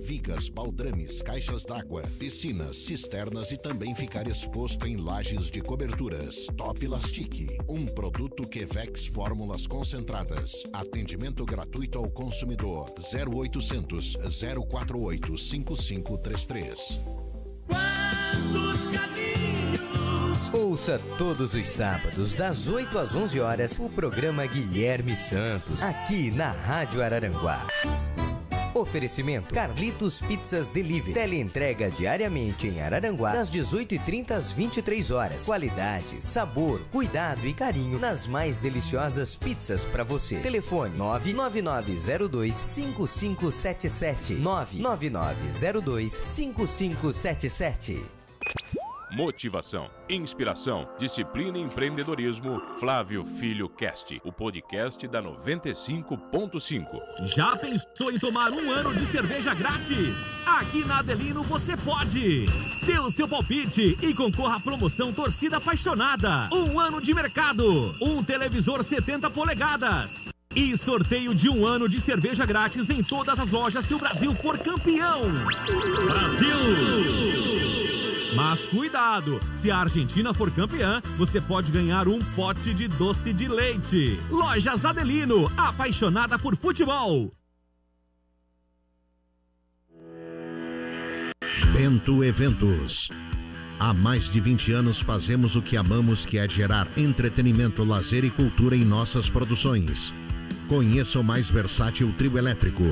vigas, baldrames, caixas d'água, piscinas, cisternas e também ficar exposto em lajes de coberturas. Top Lastique, um produto Quevex Fórmulas Concentradas. Atendimento gratuito ao consumidor 0800 048 5533. Quantos caminhos? Ouça todos os sábados, das 8 às 11 horas, o programa Guilherme Santos, aqui na Rádio Araranguá. Oferecimento: Carlitos Pizzas Delivery. entrega diariamente em Araranguá, das 18h30 às 23 horas. Qualidade, sabor, cuidado e carinho nas mais deliciosas pizzas para você. Telefone 99902 5577 99902 5577 motivação, inspiração, disciplina e empreendedorismo. Flávio Filho Cast, o podcast da 95.5. Já pensou em tomar um ano de cerveja grátis? Aqui na Adelino você pode! Dê o seu palpite e concorra à promoção Torcida Apaixonada. Um ano de mercado, um televisor 70 polegadas. E sorteio de um ano de cerveja grátis em todas as lojas se o Brasil for campeão. Brasil! Mas cuidado! Se a Argentina for campeã, você pode ganhar um pote de doce de leite. Lojas Adelino, apaixonada por futebol. Bento Eventos. Há mais de 20 anos fazemos o que amamos, que é gerar entretenimento, lazer e cultura em nossas produções. Conheça o mais versátil trio elétrico.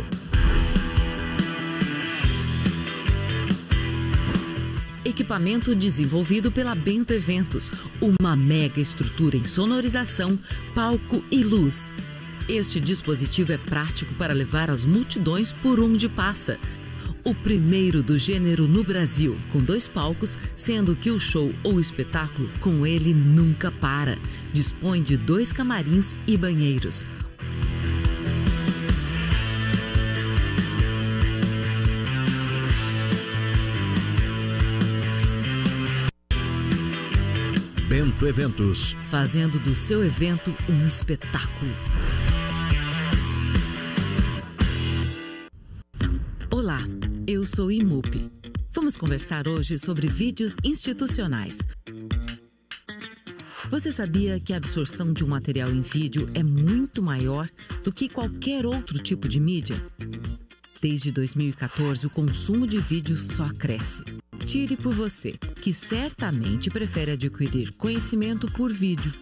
equipamento desenvolvido pela Bento Eventos, uma mega estrutura em sonorização, palco e luz. Este dispositivo é prático para levar as multidões por onde passa. O primeiro do gênero no Brasil, com dois palcos, sendo que o show ou espetáculo com ele nunca para. Dispõe de dois camarins e banheiros. Eventos. Fazendo do seu evento um espetáculo. Olá, eu sou Imup. Vamos conversar hoje sobre vídeos institucionais. Você sabia que a absorção de um material em vídeo é muito maior do que qualquer outro tipo de mídia? Desde 2014, o consumo de vídeo só cresce tire por você, que certamente prefere adquirir conhecimento por vídeo.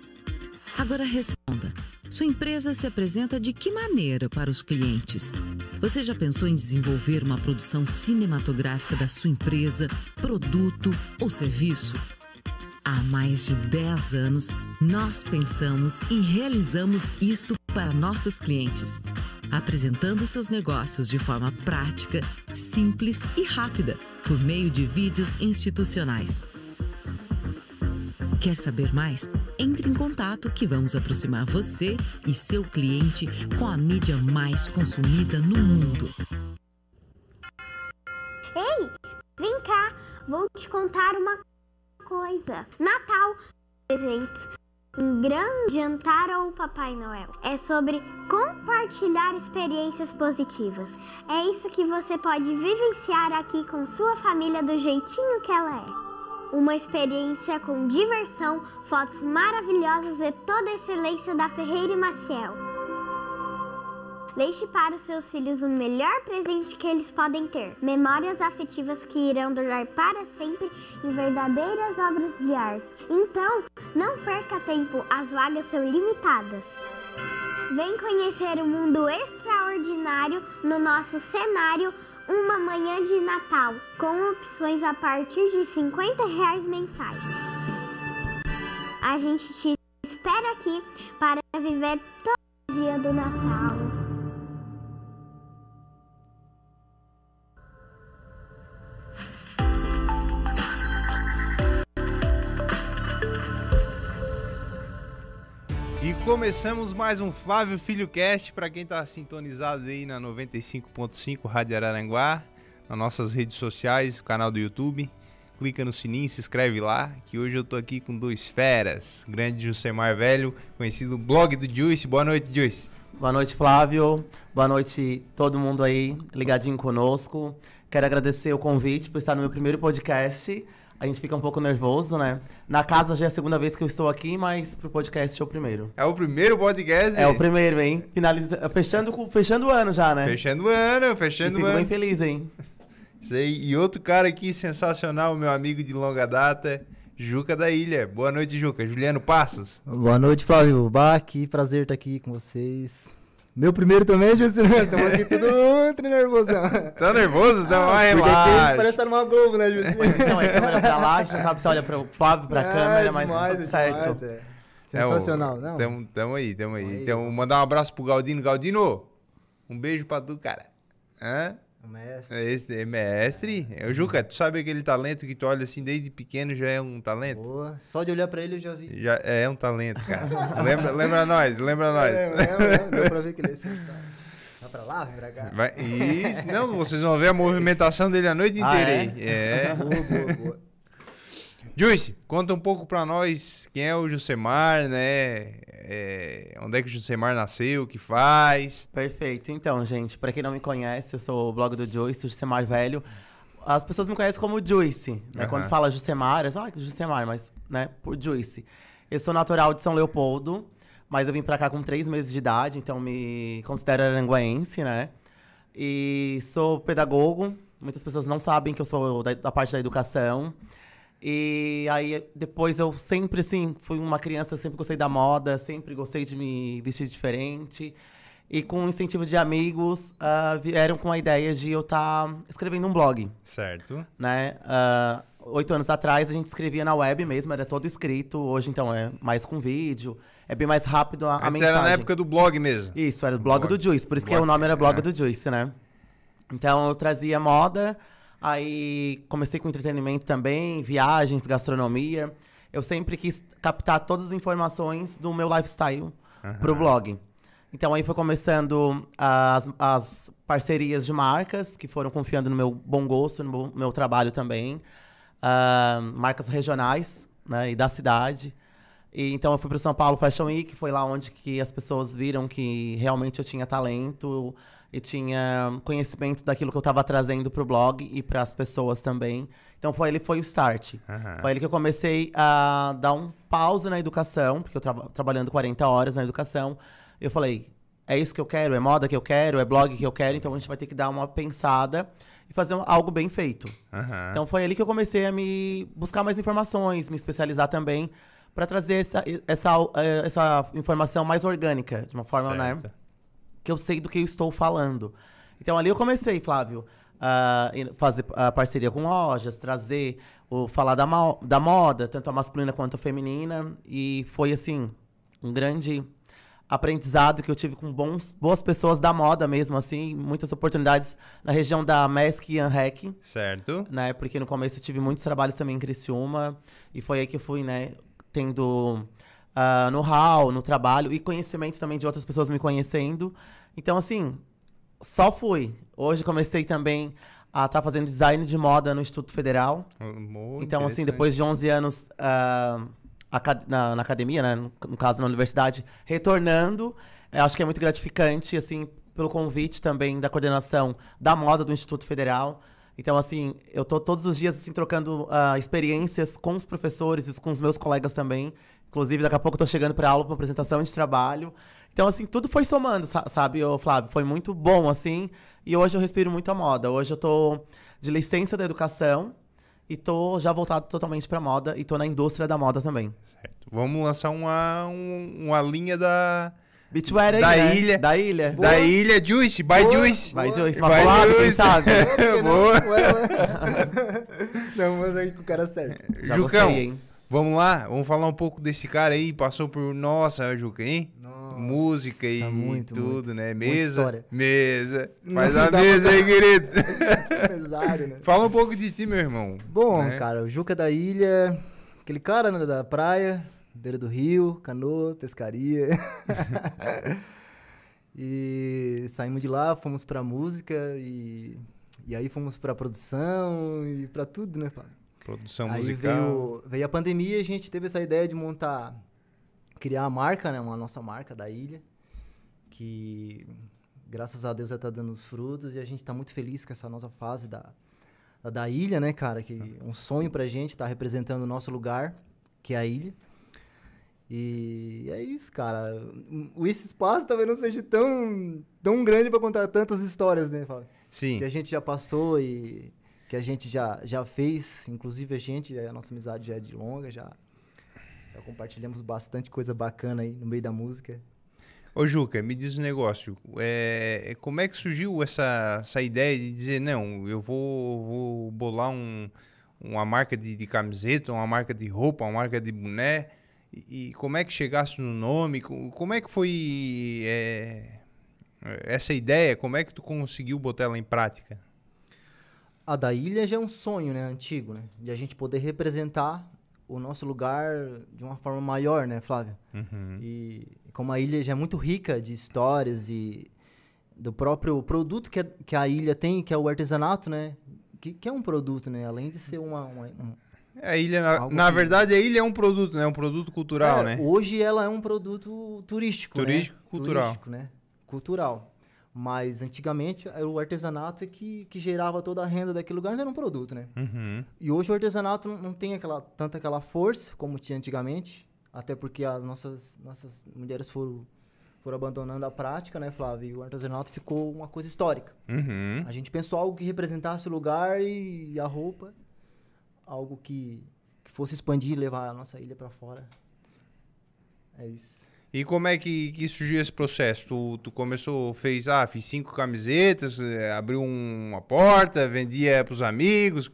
Agora responda: sua empresa se apresenta de que maneira para os clientes? Você já pensou em desenvolver uma produção cinematográfica da sua empresa, produto ou serviço? Há mais de 10 anos, nós pensamos e realizamos isto para nossos clientes apresentando seus negócios de forma prática, simples e rápida, por meio de vídeos institucionais. Quer saber mais? Entre em contato que vamos aproximar você e seu cliente com a mídia mais consumida no mundo. Ei, vem cá, vou te contar uma coisa. Natal, presentes um grande jantar ao Papai Noel. É sobre compartilhar experiências positivas. É isso que você pode vivenciar aqui com sua família do jeitinho que ela é. Uma experiência com diversão, fotos maravilhosas e toda a excelência da Ferreira e Maciel. Deixe para os seus filhos o melhor presente que eles podem ter: memórias afetivas que irão durar para sempre em verdadeiras obras de arte. Então, não perca tempo, as vagas são limitadas. Vem conhecer o um mundo extraordinário no nosso cenário Uma Manhã de Natal, com opções a partir de 50 reais mensais. A gente te espera aqui para viver todo o dia do Natal. E começamos mais um Flávio Filho Cast para quem está sintonizado aí na 95.5 Rádio Araranguá, nas nossas redes sociais, canal do YouTube. Clica no sininho, se inscreve lá, que hoje eu tô aqui com dois feras. Grande Jusemar Velho, conhecido blog do Juice. Boa noite, Juice. Boa noite, Flávio. Boa noite todo mundo aí ligadinho conosco. Quero agradecer o convite por estar no meu primeiro podcast. A gente fica um pouco nervoso, né? Na casa já é a segunda vez que eu estou aqui, mas pro podcast é o primeiro. É o primeiro podcast? É o primeiro, hein? Finaliza... Fechando, com... fechando o ano já, né? Fechando o ano, fechando o ano. bem feliz, hein? Isso aí. E outro cara aqui sensacional, meu amigo de longa data, Juca da Ilha. Boa noite, Juca. Juliano Passos. Boa noite, Flávio que Prazer estar aqui com vocês. Meu primeiro também, Juscelino. Estamos aqui tudo muito nervoso. tá nervoso? Não, ah, vai, lá. Parece estar tá numa Globo, né, Juscelino? Não, é câmera pra lá, já sabe se olha pro Flávio, pra é, câmera, demais, mas tudo certo. Demais, é. é Sensacional, é, não? Tamo, tamo aí, tamo aí. aí então, mandar um abraço pro Galdino. Galdino, um beijo pra tu, cara. Hã? O mestre. É esse, é mestre. É. O Juca, tu sabe aquele talento que tu olha assim desde pequeno já é um talento? Boa. Só de olhar pra ele eu já vi. Já é, é um talento, cara. lembra, lembra nós, lembra é, nós. É, lembra. deu pra ver que ele é esforçado. Vai pra lá, vai pra cá. Vai, isso, não, vocês vão ver a movimentação dele a noite ah, inteira aí. É? é. Boa, boa, boa. Juice, conta um pouco para nós quem é o Jusemar, né? É, onde é que o Jusemar nasceu, o que faz? Perfeito. Então, gente, para quem não me conhece, eu sou o blog do Juice, o Jusemar Velho. As pessoas me conhecem como Juice, né? Uhum. Quando fala Jusemar, é só ah, Jusemar, mas, né, por Juice. Eu sou natural de São Leopoldo, mas eu vim para cá com três meses de idade, então me considero aranguense, né? E sou pedagogo. Muitas pessoas não sabem que eu sou da, da parte da educação. E aí depois eu sempre, assim, fui uma criança, sempre gostei da moda, sempre gostei de me vestir diferente. E com o incentivo de amigos, uh, vieram com a ideia de eu estar tá escrevendo um blog. Certo. Né? Uh, oito anos atrás a gente escrevia na web mesmo, era todo escrito. Hoje então é mais com vídeo, é bem mais rápido a, a mensagem. era na época do blog mesmo. Isso, era o blog, blog. do Juice, por isso blog. que o nome era blog é. do Juice, né? Então eu trazia moda, Aí comecei com entretenimento também, viagens, gastronomia. Eu sempre quis captar todas as informações do meu lifestyle uhum. pro blog. Então aí foi começando as, as parcerias de marcas que foram confiando no meu bom gosto, no meu, trabalho também. Uh, marcas regionais né, e da cidade. E, então eu fui para o São Paulo Fashion Week, foi lá onde que as pessoas viram que realmente eu tinha talento e tinha conhecimento daquilo que eu estava trazendo para o blog e para as pessoas também. Então foi ele foi o start. Uhum. Foi ele que eu comecei a dar um pause na educação, porque eu estava trabalhando 40 horas na educação. Eu falei, é isso que eu quero, é moda que eu quero, é blog que eu quero, então a gente vai ter que dar uma pensada e fazer algo bem feito. Uhum. Então foi ali que eu comecei a me buscar mais informações, me especializar também para trazer essa, essa, eh, essa informação mais orgânica, de uma forma, né? certo. né? que eu sei do que eu estou falando. Então ali eu comecei, Flávio, a fazer a parceria com lojas, trazer, o, falar da, mo da moda, tanto a masculina quanto a feminina. E foi assim, um grande aprendizado que eu tive com bons, boas pessoas da moda mesmo, assim, muitas oportunidades na região da Mask e ANREC. Certo. Né, porque no começo eu tive muitos trabalhos também em Criciúma, e foi aí que eu fui, né, tendo uh, no hall, no trabalho, e conhecimento também de outras pessoas me conhecendo. Então, assim, só fui. Hoje comecei também a estar tá fazendo design de moda no Instituto Federal. Hum, muito então, assim, depois de 11 anos uh, na, na, academia, né, no, caso na universidade, retornando, acho que é muito gratificante, assim, pelo convite também da coordenação da moda do Instituto Federal. Então, assim, eu tô todos os dias assim, trocando uh, experiências com os professores e com os meus colegas também. Inclusive, daqui a pouco eu tô chegando pra aula, pra apresentação de trabalho. Então, assim, tudo foi somando, sabe, Flávio? Foi muito bom, assim. E hoje eu respiro muito a moda. Hoje eu tô de licença da educação e tô já voltado totalmente pra moda e tô na indústria da moda também. Certo. Vamos lançar uma, uma linha da. Beachwear aí, da né? ilha. Da ilha. Boa. Da ilha Juice, by Juice. By Juice, uma colada, quem sabe? Boa. Não, mas aí com o cara certo. Já Jucão, gostei, hein? Vamos lá, vamos falar um pouco desse cara aí, passou por nossa, Juca, hein? Nossa, Música e muito, tudo, muito, né? Mesa. Mesa. Faz a mesa pra... aí, querido. Empresário, é né? Fala um pouco de ti, meu irmão. Bom, né? cara, o Juca é da ilha, aquele cara né, da praia, beira do rio, canoa, pescaria. e saímos de lá, fomos pra música e, e aí fomos pra produção e pra tudo, né, Fábio? Produção aí musical. Veio, veio a pandemia e a gente teve essa ideia de montar, criar a marca, né? Uma nossa marca da ilha, que graças a Deus já tá dando os frutos e a gente tá muito feliz com essa nossa fase da, da, da ilha, né, cara? Que é um sonho pra gente, tá representando o nosso lugar, que é a ilha. E é isso, cara. Esse espaço talvez não seja tão, tão grande para contar tantas histórias, né, Fábio? Sim. Que a gente já passou e que a gente já, já fez, inclusive a gente, a nossa amizade já é de longa, já, já compartilhamos bastante coisa bacana aí no meio da música. Ô Juca, me diz um negócio, é, é, como é que surgiu essa, essa ideia de dizer, não, eu vou, vou bolar um, uma marca de, de camiseta, uma marca de roupa, uma marca de boné, e, e como é que chegasse no nome, como é que foi é, essa ideia, como é que tu conseguiu botar ela em prática? A da ilha já é um sonho, né? Antigo, né? De a gente poder representar o nosso lugar de uma forma maior, né, Flávio? Uhum. E como a ilha já é muito rica de histórias e do próprio produto que a, que a ilha tem, que é o artesanato, né? Que, que é um produto, né? Além de ser uma... uma um, é, a ilha, na, na verdade, a ilha é um produto, né? É um produto cultural, é, né? Hoje ela é um produto turístico, né? Turístico, né? cultural. Turístico, né? Cultural. Mas antigamente era eh, o artesanato é que, que gerava toda a renda daquele lugar, não era um produto, né? Uhum. E hoje o artesanato não tem aquela, tanta aquela força como tinha antigamente, até porque as nossas, nossas mulheres foram, foram abandonando a prática, né, Flávio? E o artesanato ficou uma coisa histórica. Uhum. A gente pensou algo que representasse o lugar e, e a roupa, algo que, que fosse expandir e levar a nossa ilha para fora. É isso. E como é que, que surgiu esse processo? Tu, tu começou, fez, ah, fiz cinco camisetas, eh, abriu uma porta, vendia para os amigos.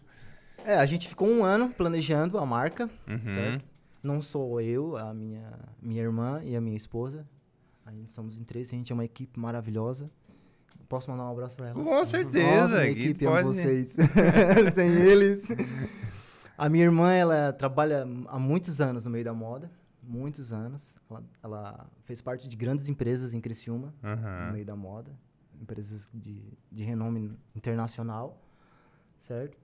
É, a gente ficou um ano planejando a marca, uhum. certo? Não sou eu, a minha, minha irmã e a minha esposa. A gente somos em três, a gente é uma equipe maravilhosa. Posso mandar um abraço para ela? Com certeza. Nossa, equipe pode... amo né? vocês. Sem eles. A minha irmã, ela trabalha há muitos anos no meio da moda muitos anos. Ela, ela, fez parte de grandes empresas em Criciúma, uhum. no meio da moda. Empresas de, de renome internacional, certo?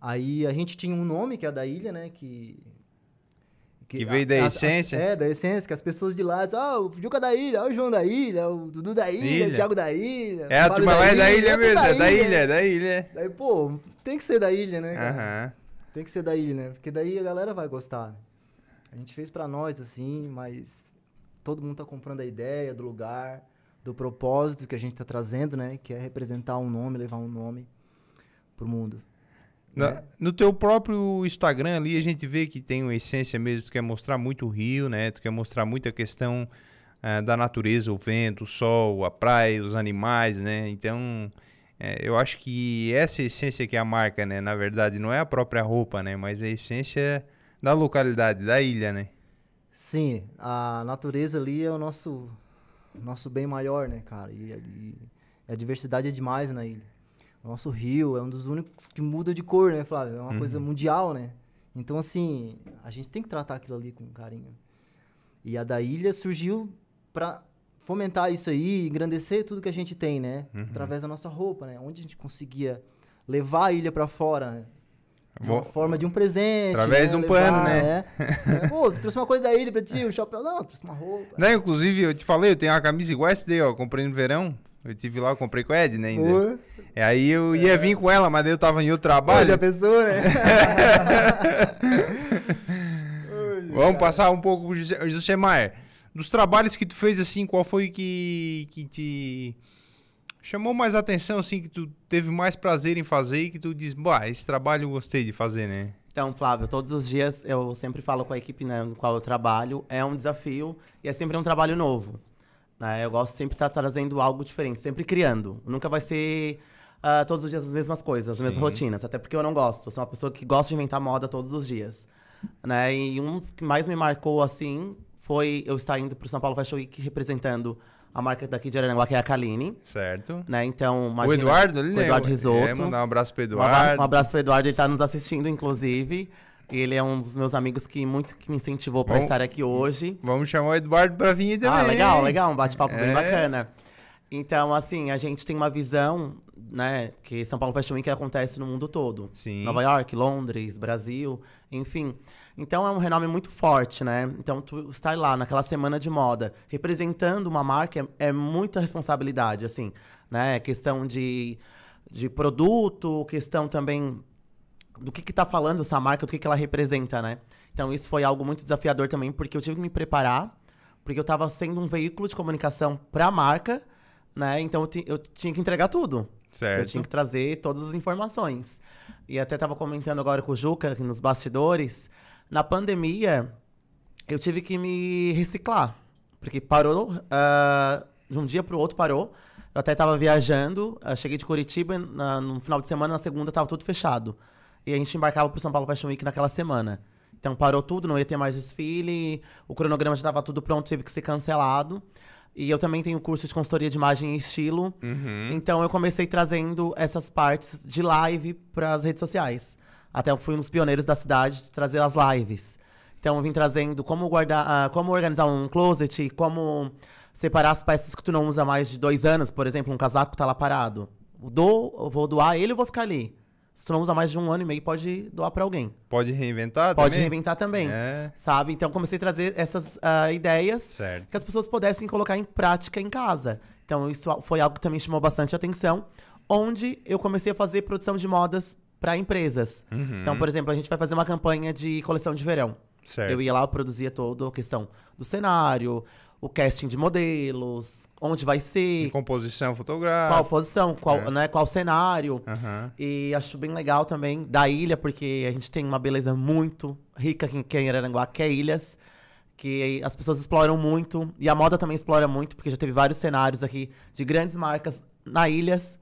Aí a gente tinha um nome, que é da ilha, né? Que, que, que veio a, da a, essência. A, é, da essência, que as pessoas de lá dizem, oh, o Juca da ilha, ó, oh, o João da ilha, o Dudu da ilha, ilha. o Thiago da ilha. É, a turma é, é da ilha mesmo, é da ilha, é da ilha. Daí, pô, tem que ser da ilha, né? Uhum. Tem que ser da ilha, né? Porque daí a galera vai gostar, né? A gente fez para nós, assim, mas todo mundo tá comprando a ideia do lugar, do propósito que a gente tá trazendo, né? Que é representar um nome, levar um nome pro mundo. Na, né? No teu próprio Instagram ali, a gente vê que tem uma essência mesmo, tu quer mostrar muito o rio, né? Tu quer mostrar muita questão uh, da natureza, o vento, o sol, a praia, os animais, né? Então, é, eu acho que essa essência que é a marca, né? Na verdade, não é a própria roupa, né? Mas a essência da localidade, da ilha, né? Sim, a natureza ali é o nosso nosso bem maior, né, cara? E, e a diversidade é demais na ilha. O nosso rio é um dos únicos que muda de cor, né, Flávio? É uma uhum. coisa mundial, né? Então, assim, a gente tem que tratar aquilo ali com carinho. E a da ilha surgiu para fomentar isso aí, engrandecer tudo que a gente tem, né? Uhum. Através da nossa roupa, né? Onde a gente conseguia levar a ilha para fora, né? Uma forma de um presente. Através né? de um Levar, pano, né? É. Pô, trouxe uma coisa da ilha pra ti, um chapéu. Não, trouxe uma roupa. Não, inclusive, eu te falei, eu tenho uma camisa igual essa daí, ó. Comprei no verão. Eu tive lá, eu comprei com a Ed, né? Ainda. E é, aí eu ia vir com ela, mas daí eu tava em outro trabalho. Hoje a pessoa, né? Vamos cara. passar um pouco, José Maier. Dos trabalhos que tu fez, assim, qual foi que, que te chamou mais atenção, assim, que tu teve mais prazer em fazer e que tu diz, bah, esse trabalho eu gostei de fazer, né? Então, Flávio, todos os dias eu sempre falo com a equipe né, no qual eu trabalho, é um desafio e é sempre um trabalho novo. Né? Eu gosto sempre de estar trazendo algo diferente, sempre criando. Nunca vai ser uh, todos os dias as mesmas coisas, as Sim. mesmas rotinas, até porque eu não gosto. Eu sou uma pessoa que gosta de inventar moda todos os dias. Né? E um dos que mais me marcou, assim, foi eu estar indo para o São Paulo Fashion Week representando a marca daqui de Araranguá, que é a Kaline. Certo. Né? Então, imagina, o Eduardo, ele o Eduardo é, Risoto. É, mandar um abraço pro Eduardo. Um abraço pro Eduardo, ele tá nos assistindo, inclusive. Ele é um dos meus amigos que muito que me incentivou para estar aqui hoje. Vamos chamar o Eduardo para vir ah, também. Ah, legal, legal, um bate-papo é. bem bacana. Então, assim, a gente tem uma visão, né, que São Paulo Fashion Week acontece no mundo todo. Sim. Nova York, Londres, Brasil, enfim. Então é um renome muito forte, né? Então tu estar lá naquela semana de moda representando uma marca é, é muita responsabilidade, assim, né? questão de, de produto, questão também do que está falando essa marca, do que, que ela representa, né? Então isso foi algo muito desafiador também, porque eu tive que me preparar, porque eu estava sendo um veículo de comunicação para a marca, né? Então eu, eu tinha que entregar tudo. Certo. Eu tinha que trazer todas as informações. E até estava comentando agora com o Juca, nos bastidores, na pandemia, eu tive que me reciclar, porque parou, uh, de um dia para o outro parou. Eu até estava viajando, uh, cheguei de Curitiba na, no final de semana, na segunda estava tudo fechado. E a gente embarcava para o São Paulo Fashion Week naquela semana. Então parou tudo, não ia ter mais desfile, o cronograma já estava tudo pronto, teve que ser cancelado. E eu também tenho curso de consultoria de imagem e estilo. Uhum. Então eu comecei trazendo essas partes de live para as redes sociais. Até eu fui um dos pioneiros da cidade de trazer as lives. Então eu vim trazendo como guardar, uh, como organizar um closet, como separar as peças que tu não usa mais de dois anos, por exemplo, um casaco tá lá parado. Dou, vou doar ele ou vou ficar ali? Se tu não usa mais de um ano e meio, pode doar para alguém. Pode reinventar Pode também? reinventar também, é. sabe? Então, comecei a trazer essas uh, ideias certo. que as pessoas pudessem colocar em prática em casa. Então, isso foi algo que também chamou bastante atenção, onde eu comecei a fazer produção de modas para empresas. Uhum. Então, por exemplo, a gente vai fazer uma campanha de coleção de verão. Certo. Eu ia lá, eu produzia toda a questão do cenário, o casting de modelos, onde vai ser. E composição fotográfica. Qual posição, qual, é. né, qual cenário. Uhum. E acho bem legal também da ilha, porque a gente tem uma beleza muito rica aqui em Araranguá, que é ilhas. Que as pessoas exploram muito. E a moda também explora muito, porque já teve vários cenários aqui de grandes marcas na ilhas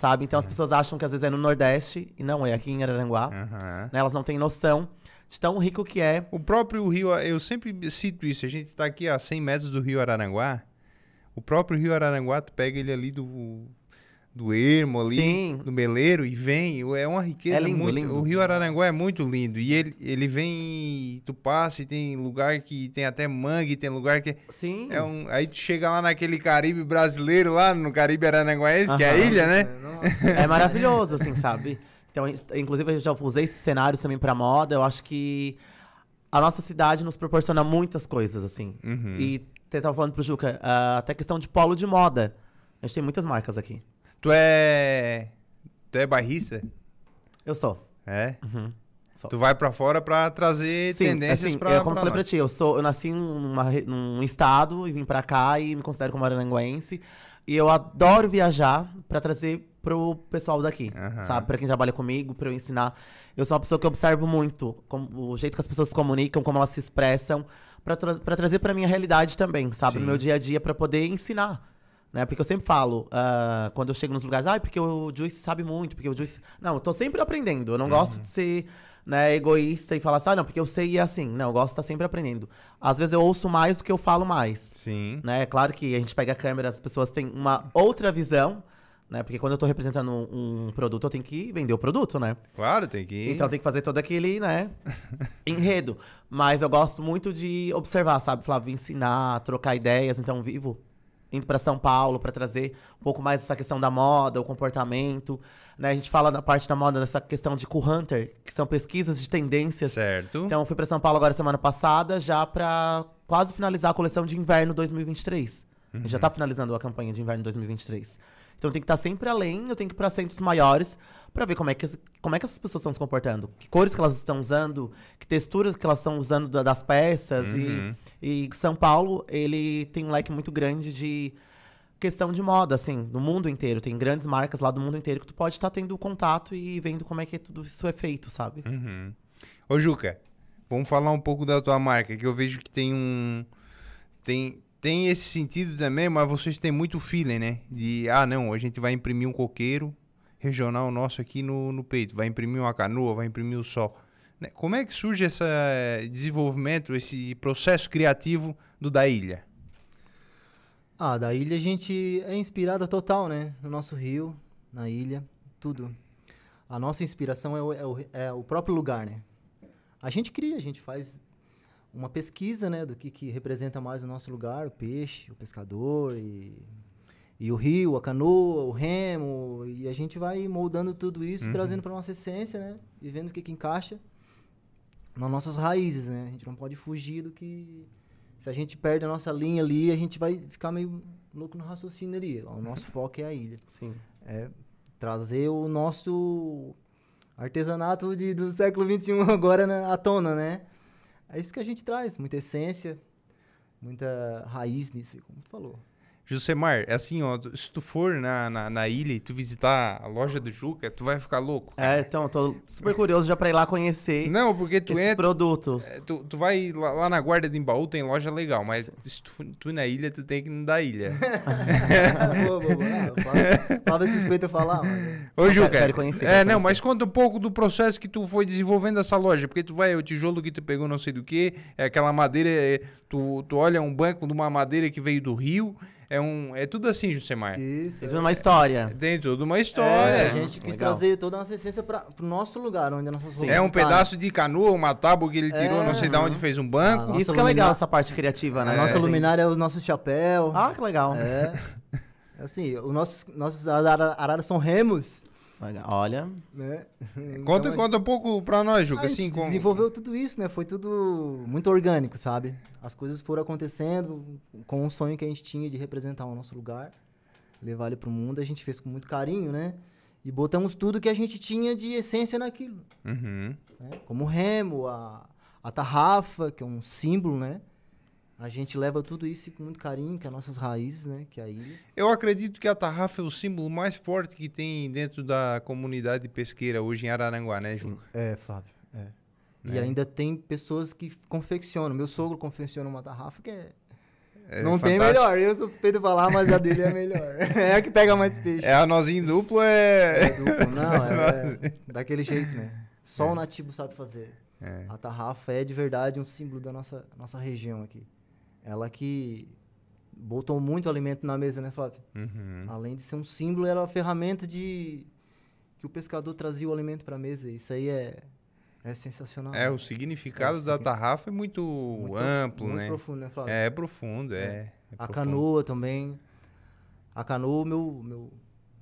sabe? Então as é. pessoas acham que às vezes é no Nordeste, e não é aqui em Araranguá. Uhum. Né? Elas não têm noção de tão rico que é. O próprio rio, eu sempre cito isso, a gente está aqui a 100 metros do rio Araranguá, o próprio rio Araranguá, tu pega ele ali do do ermo ali, Sim. do meleiro, e vem. É uma riqueza é lindo, muito. Lindo. O Rio Araranguá é muito lindo. E ele, ele vem. Tu passa e tem lugar que tem até mangue, tem lugar que. Sim. É um, aí tu chega lá naquele Caribe brasileiro, lá no Caribe Araranguaense, que é a ilha, né? É, é maravilhoso, assim, sabe? Então, inclusive, eu já usei esses cenários também pra moda. Eu acho que a nossa cidade nos proporciona muitas coisas, assim. Uhum. E você tava falando pro Juca, uh, até questão de polo de moda. A gente tem muitas marcas aqui. Tu é. Tu é bairrista? Eu sou. É? Uhum. Tu vai para fora para trazer Sim, tendências assim, pra, eu, como pra falei nós. pra ti, eu, sou, eu nasci numa, num estado e vim para cá e me considero como arananguense. E eu adoro viajar para trazer pro pessoal daqui, uhum. sabe? Pra quem trabalha comigo, pra eu ensinar. Eu sou uma pessoa que observo muito como, o jeito que as pessoas se comunicam, como elas se expressam, para tra trazer pra minha realidade também, sabe? Sim. No meu dia a dia, para poder ensinar. Né? Porque eu sempre falo, uh, quando eu chego nos lugares, ah, porque o Juice sabe muito, porque o Juice. Não, eu tô sempre aprendendo. Eu não uhum. gosto de ser né, egoísta e falar assim, ah, não, porque eu sei e é assim. Não, eu gosto de estar sempre aprendendo. Às vezes eu ouço mais do que eu falo mais. Sim. Né? É claro que a gente pega a câmera, as pessoas têm uma outra visão. Né? Porque quando eu tô representando um, um produto, eu tenho que vender o produto, né? Claro, tem que. Ir. Então tem que fazer todo aquele, né? enredo. Mas eu gosto muito de observar, sabe, Flávio? Ensinar, trocar ideias. Então, vivo indo para São Paulo para trazer um pouco mais essa questão da moda, o comportamento. Né? A gente fala na parte da moda dessa questão de cool hunter, que são pesquisas de tendências. Certo. Então eu fui para São Paulo agora semana passada já para quase finalizar a coleção de inverno 2023. Uhum. A gente já está finalizando a campanha de inverno 2023. Então tem que estar tá sempre além, eu tenho que ir para centros maiores para ver como é, que, como é que essas pessoas estão se comportando. Que cores que elas estão usando, que texturas que elas estão usando da, das peças. Uhum. E, e São Paulo, ele tem um leque muito grande de questão de moda, assim, no mundo inteiro. Tem grandes marcas lá do mundo inteiro que tu pode estar tá tendo contato e vendo como é que tudo isso é feito, sabe? Uhum. Ô, Juca, vamos falar um pouco da tua marca, que eu vejo que tem um... Tem, tem esse sentido também, mas vocês têm muito feeling, né? De, ah, não, a gente vai imprimir um coqueiro regional nosso aqui no, no peito. Vai imprimir uma canoa, vai imprimir o sol. Né? Como é que surge esse eh, desenvolvimento, esse processo criativo do Da Ilha? Ah, da ilha a gente é inspirada total, né? No nosso rio, na ilha, tudo. A nossa inspiração é o, é o, é o próprio lugar, né? A gente cria, a gente faz uma pesquisa, né? Do que, que representa mais o nosso lugar, o peixe, o pescador e e o rio, a canoa, o remo, e a gente vai moldando tudo isso, uhum. trazendo para nossa essência, né? E vendo o que, que encaixa nas nossas raízes, né? A gente não pode fugir do que se a gente perde a nossa linha ali, a gente vai ficar meio louco no raciocínio ali. O nosso foco é a ilha. Sim. É trazer o nosso artesanato de, do século XXI agora à tona, né? É isso que a gente traz, muita essência, muita raiz nisso, como tu falou. Jusemar, é assim, ó, se tu for na, na, na, ilha e tu visitar a loja do Juca, tu vai ficar louco. Cara. É, então, tô super curioso já pra ir lá conhecer. Não, porque tu esses é. produtos. É, tu, tu vai lá, lá, na Guarda de Embaú, tem loja legal, mas Sim. se tu, tu na ilha, tu tem que ir na ilha. boa, boa, boa. Ah, fala, desse eu falar, ah, mano. Ô, Juca. Quero, é, quero conhecer, quero é, não, conhecer. mas conta um pouco do processo que tu foi desenvolvendo essa loja, porque tu vai, o tijolo que tu pegou, não sei do que, é aquela madeira, é, tu, tu olha um banco de uma madeira que veio do rio. É, um, é tudo assim, Jusemar. Isso. É tudo uma história. Tem tudo uma história. É, a gente quis Legal. trazer toda a nossa essência para o nosso lugar, onde a nossa É um pedaço de canoa, uma tábua que ele tirou, é, não sei de onde, é. fez um banco. Ah, Isso que é legal, essa parte criativa, né? A nossa luminária é o nosso chapéu. Ah, que legal. É. Assim, os nossos, nossos araras são remos. Olha. Né? Então, conta, gente... conta um pouco pra nós, Juca. assim, como... desenvolveu tudo isso, né? Foi tudo muito orgânico, sabe? As coisas foram acontecendo com um sonho que a gente tinha de representar o nosso lugar, levar ele pro mundo. A gente fez com muito carinho, né? E botamos tudo que a gente tinha de essência naquilo. Uhum. Né? Como o remo, a, a tarrafa, que é um símbolo, né? A gente leva tudo isso com muito carinho, que é nossas raízes, né? Que é a ilha. Eu acredito que a tarrafa é o símbolo mais forte que tem dentro da comunidade pesqueira hoje em Araranguá, né, Juca? É, Flávio. É. Né? E ainda tem pessoas que confeccionam. Meu sogro confecciona uma tarrafa que é é não fantástico. tem melhor. Eu suspeito falar, mas a dele é melhor. é a que pega mais peixe. É a nozinha duplo, é. É duplo, não. É, é daquele jeito, né? Só é. o nativo sabe fazer. É. A tarrafa é de verdade um símbolo da nossa, nossa região aqui. Ela que botou muito alimento na mesa, né, Flávio? Uhum. Além de ser um símbolo, era uma ferramenta de que o pescador trazia o alimento para a mesa. Isso aí é, é sensacional. É, né? o significado é, da sim. tarrafa é muito, muito amplo, muito né? Muito profundo, né, Flávio? É, é profundo, é. é a é profundo. canoa também. A canoa, meu, meu,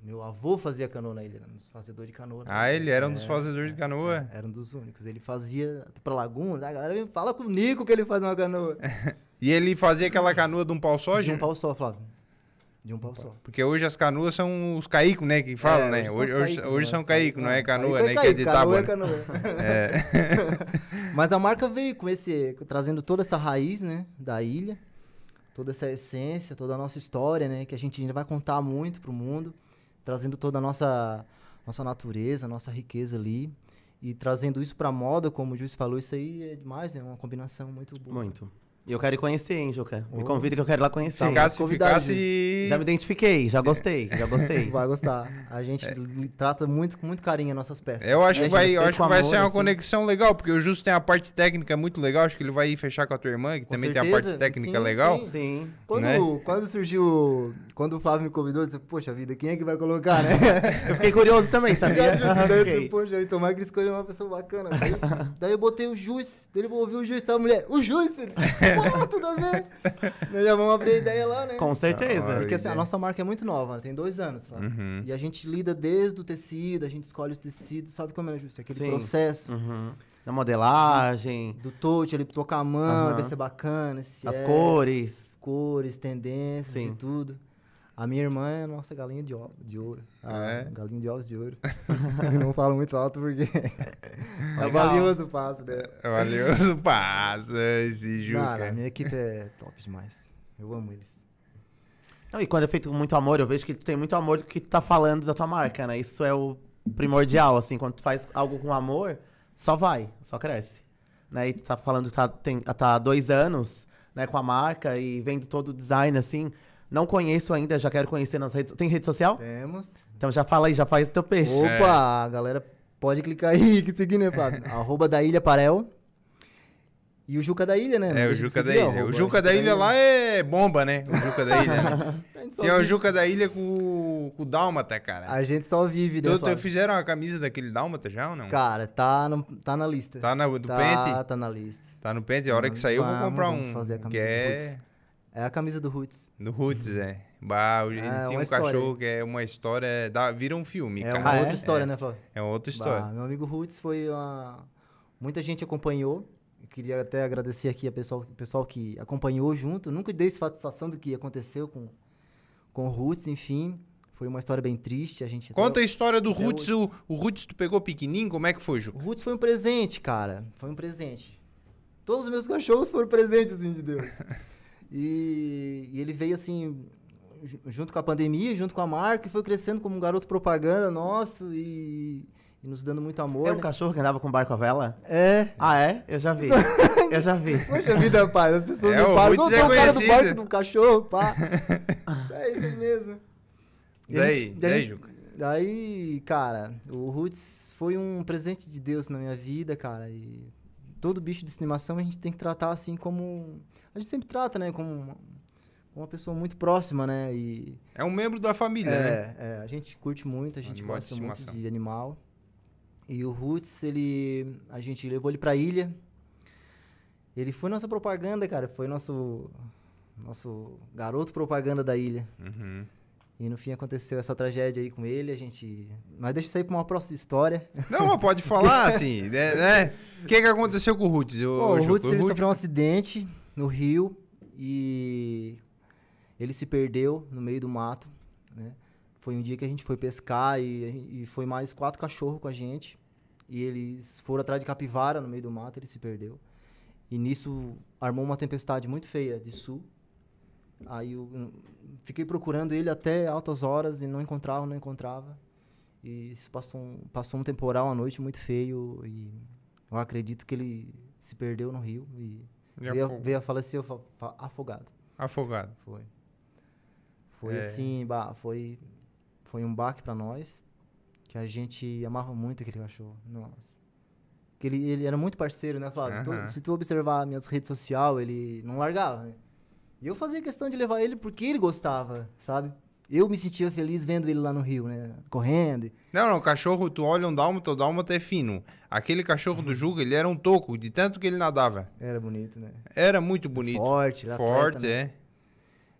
meu avô fazia canoa na ilha, era né, um dos fazedores de canoa. Né? Ah, ele era um dos é, fazedores de é, canoa? era um dos únicos. Ele fazia para Laguna, né? a galera fala com o Nico que ele faz uma canoa. E ele fazia aquela canoa de um pau só, De um pau só, Flávio. De um pau só. Porque hoje as canoas são os caicos, né? Que falam, É, né? hoje são Hoje, caicos, hoje né? são caicos, não é, é. canoa, é né? que é de tábua. é canoa. É. Né? é. Mas a marca veio com esse, trazendo toda essa raiz, né, da ilha, toda essa essência, toda a nossa história, né, que a gente ainda vai contar muito pro mundo, trazendo toda a nossa nossa natureza, nossa riqueza ali e trazendo isso pra moda, como o Júlio falou, isso aí é demais, né, uma combinação muito boa. Muito eu quero ir conhecer, hein, Juca? Me oh. convida que eu quero ir lá conhecer. Ficasse, ficasse... Já me identifiquei, já gostei, já gostei. vai gostar. A gente é. trata muito, com muito carinho as nossas peças. Eu acho que vai, acho que vai amor, ser uma assim. conexão legal, porque o Justo tem a parte técnica muito legal. Acho que ele vai ir fechar com a tua irmã, que com também certeza. tem a parte técnica sim, legal. Sim, sim. Quando, né? quando surgiu. Quando o Flávio me convidou, eu disse, poxa vida, quem é que vai colocar, né? eu fiquei curioso também, sabia? eu disse, poxa, tomara que ele escolha uma pessoa bacana. Daí, daí eu botei o Jus, ele ele ouviu o Jus, tá mulher. O Jus! tudo a ver. Nós já vamos abrir a ideia lá, né? Com certeza. Porque assim, a nossa marca é muito nova, né? tem dois anos lá. Uhum. E a gente lida desde o tecido, a gente escolhe os tecidos, sabe como é, né, Justo? Aquele Sim. processo. Uhum. Da modelagem. do do touch, ele tocar a mão, uhum. ver se é bacana. Se As é, cores. Cores, tendências Sim. e tudo. A minha irmã é a nossa galinha de, de ouro. Ah, é? Galinha de ovos de ouro. não falo muito alto porque é, né? é valioso o passo dela. É valioso o passo, esse Juca. Cara, a minha equipe é top demais. Eu amo eles. Não, e quando é feito com muito amor, eu vejo que tem muito amor que tu tá falando da tua marca, né? Isso é o primordial, assim. Quando tu faz algo com amor, só vai, só cresce. Né? E tu tá falando que tá, tem, tá há dois anos né, com a marca e vendo todo o design, assim não conheço ainda, já quero conhecer nas redes. Tem rede social? Temos. Então já fala aí, já faz o teu peixe. É. Opa, é. galera pode clicar aí que seguir, né, Fábio? Arroba da Ilha Parel. E o Juca da Ilha, né? É, o Juca da Ilha. o Juca da Ilha lá é bomba, né? O Juca da Ilha. Se é o Juca da Ilha com, com o Dálmata, cara. A gente só vive, né? Tu, fizeram a camisa daquele Dálmata já ou não? Cara, tá, no, tá na lista. Tá na, do tá, pente? Tá na lista. Tá no pente? A hora que sair eu vou comprar vamos um. fazer a camisa que é... É a camisa do Roots. No Roots, é. Bah, ele ah, é, tinha um história. cachorro que é uma história. dá, vira um filme, é cara. Uma outra história, é. né, Flávio? É uma outra história. Bah, meu amigo Roots foi uma... Muita gente acompanhou. Eu queria até agradecer aqui a pessoal, pessoal que acompanhou junto. Nunca dei satisfação do que aconteceu com, com o Roots, enfim. Foi uma história bem triste. A gente Conta até, a história do Roots. O, o, Roots tu pegou pequenininho? Como é que foi, Ju? O Roots foi um presente, cara. Foi um presente. Todos os meus cachorros foram presentes, assim, de Deus. E, e ele veio assim, junto com a pandemia, junto com a marca, e foi crescendo como um garoto propaganda nosso e, e nos dando muito amor. É né? o cachorro que andava com barco à vela? É. Ah, é? Eu já vi. Eu já vi. Poxa vida, pai, as pessoas é, não param. Não, tem o cara do barco do cachorro, pá. isso é isso aí mesmo. Daí, gente, daí, daí, Juca. Daí, cara, o Roots foi um presente de Deus na minha vida, cara. E todo bicho de estimação a gente tem que tratar assim como. A gente sempre trata, né? Como uma, uma pessoa muito próxima, né? E é um membro da família, né? é, né? É, a gente curte muito, a gente animal gosta de muito de animal. E o Roots, ele. A gente levou ele pra ilha. Ele foi nossa propaganda, cara. Foi nosso. Nosso garoto propaganda da ilha. Uhum. E no fim aconteceu essa tragédia aí com ele, a gente. Mas deixa isso aí pra uma próxima história. Não, mas pode falar, assim, né? né? O né? que, que aconteceu com o Roots? o Roots ele sofreu um acidente no rio e ele se perdeu no meio do mato, né? Foi um dia que a gente foi pescar e, e foi mais quatro cachorros com a gente. E eles foram atrás de capivara no meio do mato, ele se perdeu. E nisso armou uma tempestade muito feia de sul Aí eu hum, fiquei procurando ele até altas horas e não encontrava, não encontrava. E isso passou um, passou um temporal à noite muito feio e eu acredito que ele se perdeu no rio e, e veio, a, veio a falecer afogado. Afogado. Foi. Foi é. assim, bah, foi, foi um baque para nós, que a gente amava muito aquele cachorro. Nossa. Que ele, ele era muito parceiro, né, Flávio? Uh Se tu observar minhas redes sociais, ele não largava, né? E eu fazia questão de levar ele porque ele gostava, sabe? Eu me sentia feliz vendo ele lá no Rio, né? Correndo. Não, não, cachorro, tu olha um dálmata, o dálmata tá é fino. Aquele cachorro do Juga, ele era um toco, de tanto que ele nadava. Era bonito, né? Era muito bonito. Forte, Forte, né? é.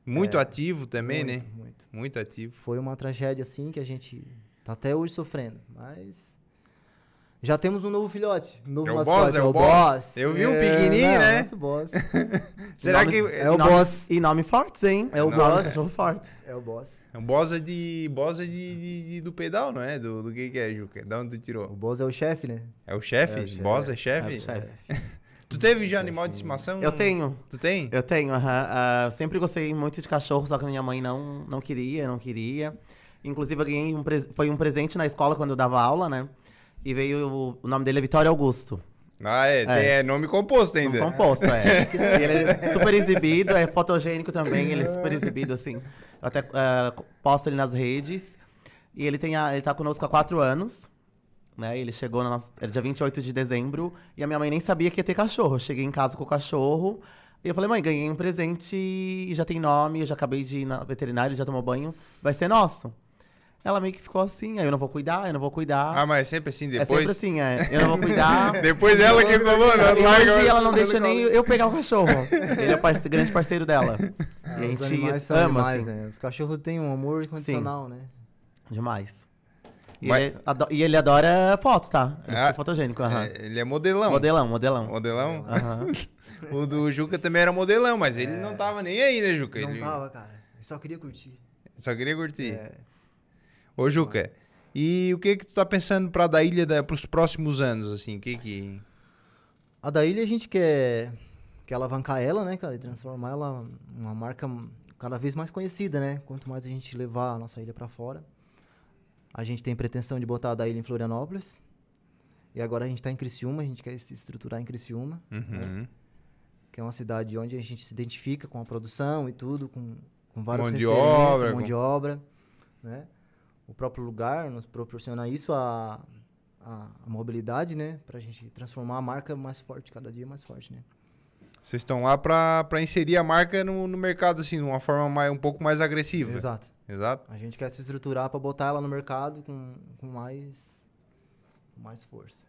Muito é, ativo também, né? muito, né? Muito. Muito ativo. Foi uma tragédia, assim, que a gente tá até hoje sofrendo. Mas já temos um novo filhote, um novo é mascote, boss, é, é, o boss. boss. Eu vi um pequenininho, é, não, né? Nosso boss. Será nome, que é o nome, boss e nome forte, hein? É o nome, boss. Cachorro é forte. É o boss. É um boss é de boss é de, de, de do pedal, não é? Do, do que que é, Juca? Da onde tu tirou? O boss é o chefe, né? É o chefe? É Boss é chefe? É o chefe. Tu teve já animal de estimação? Eu tenho. Tu tem? Eu tenho, Uh uh, sempre gostei muito de cachorro, só que minha mãe não, não queria, não queria. Inclusive, eu ganhei um foi um presente na escola quando eu dava aula, né? E veio. O nome dele é Vitório Augusto. Ah, é, é. é nome composto ainda. Nome composto, é. ele é super exibido, é fotogênico também, ele é super exibido, assim. Eu até uh, posto ele nas redes. E ele, tem a, ele tá conosco há quatro anos. Né? Ele chegou no nosso, era é dia 28 de dezembro e a minha mãe nem sabia que ia ter cachorro. Eu cheguei em casa com o cachorro e eu falei, mãe, ganhei um presente e já tem nome, eu já acabei de ir na veterinária, já tomou banho, vai ser nosso. Ela meio que ficou assim, aí ah, eu não vou cuidar, eu não vou cuidar. Ah, mas é sempre assim, é depois? É sempre assim, é. Eu não vou cuidar. depois ela que falou, né? E hoje ela não deixa nem eu pegar o cachorro. Ele é parceiro grande parceiro dela. Ah, e a gente ama, demais, assim. né? Os cachorros têm um amor incondicional, Sim. né? Demais. E, mas... ele adora, e ele adora foto, tá? Ele é ah, fotogênico, aham. Uh é, -huh. Ele é modelão. Modelão, modelão. Modelão? Aham. Uh -huh. o do Juca também era modelão, mas ele é. não tava nem aí, né, Juca? Não ele... tava, cara. Ele só queria curtir. Só queria curtir. É. Ô, Juca, e o que é que tu tá pensando para da ilha para os próximos anos, assim? O que é que... A da ilha a gente quer, quer alavancar ela, né, cara? E transformar ela uma marca cada vez mais conhecida, né? Quanto mais a gente levar a nossa ilha para fora. A gente tem pretensão de botar a da ilha em Florianópolis. E agora a gente está em Criciúma, a gente quer se estruturar em Criciúma. Uhum. Né? Que é uma cidade onde a gente se identifica com a produção e tudo, com, com várias mão referências, de obra, mão com... de obra. Né? o próprio lugar nos proporciona isso, a, a, a mobilidade, né? para a gente transformar a marca mais forte, cada dia mais forte, né? Vocês estão lá para inserir a marca no, no, mercado, assim, de uma forma mais, um pouco mais agressiva. Exato. Exato. A gente quer se estruturar para botar ela no mercado com, com mais, com mais força.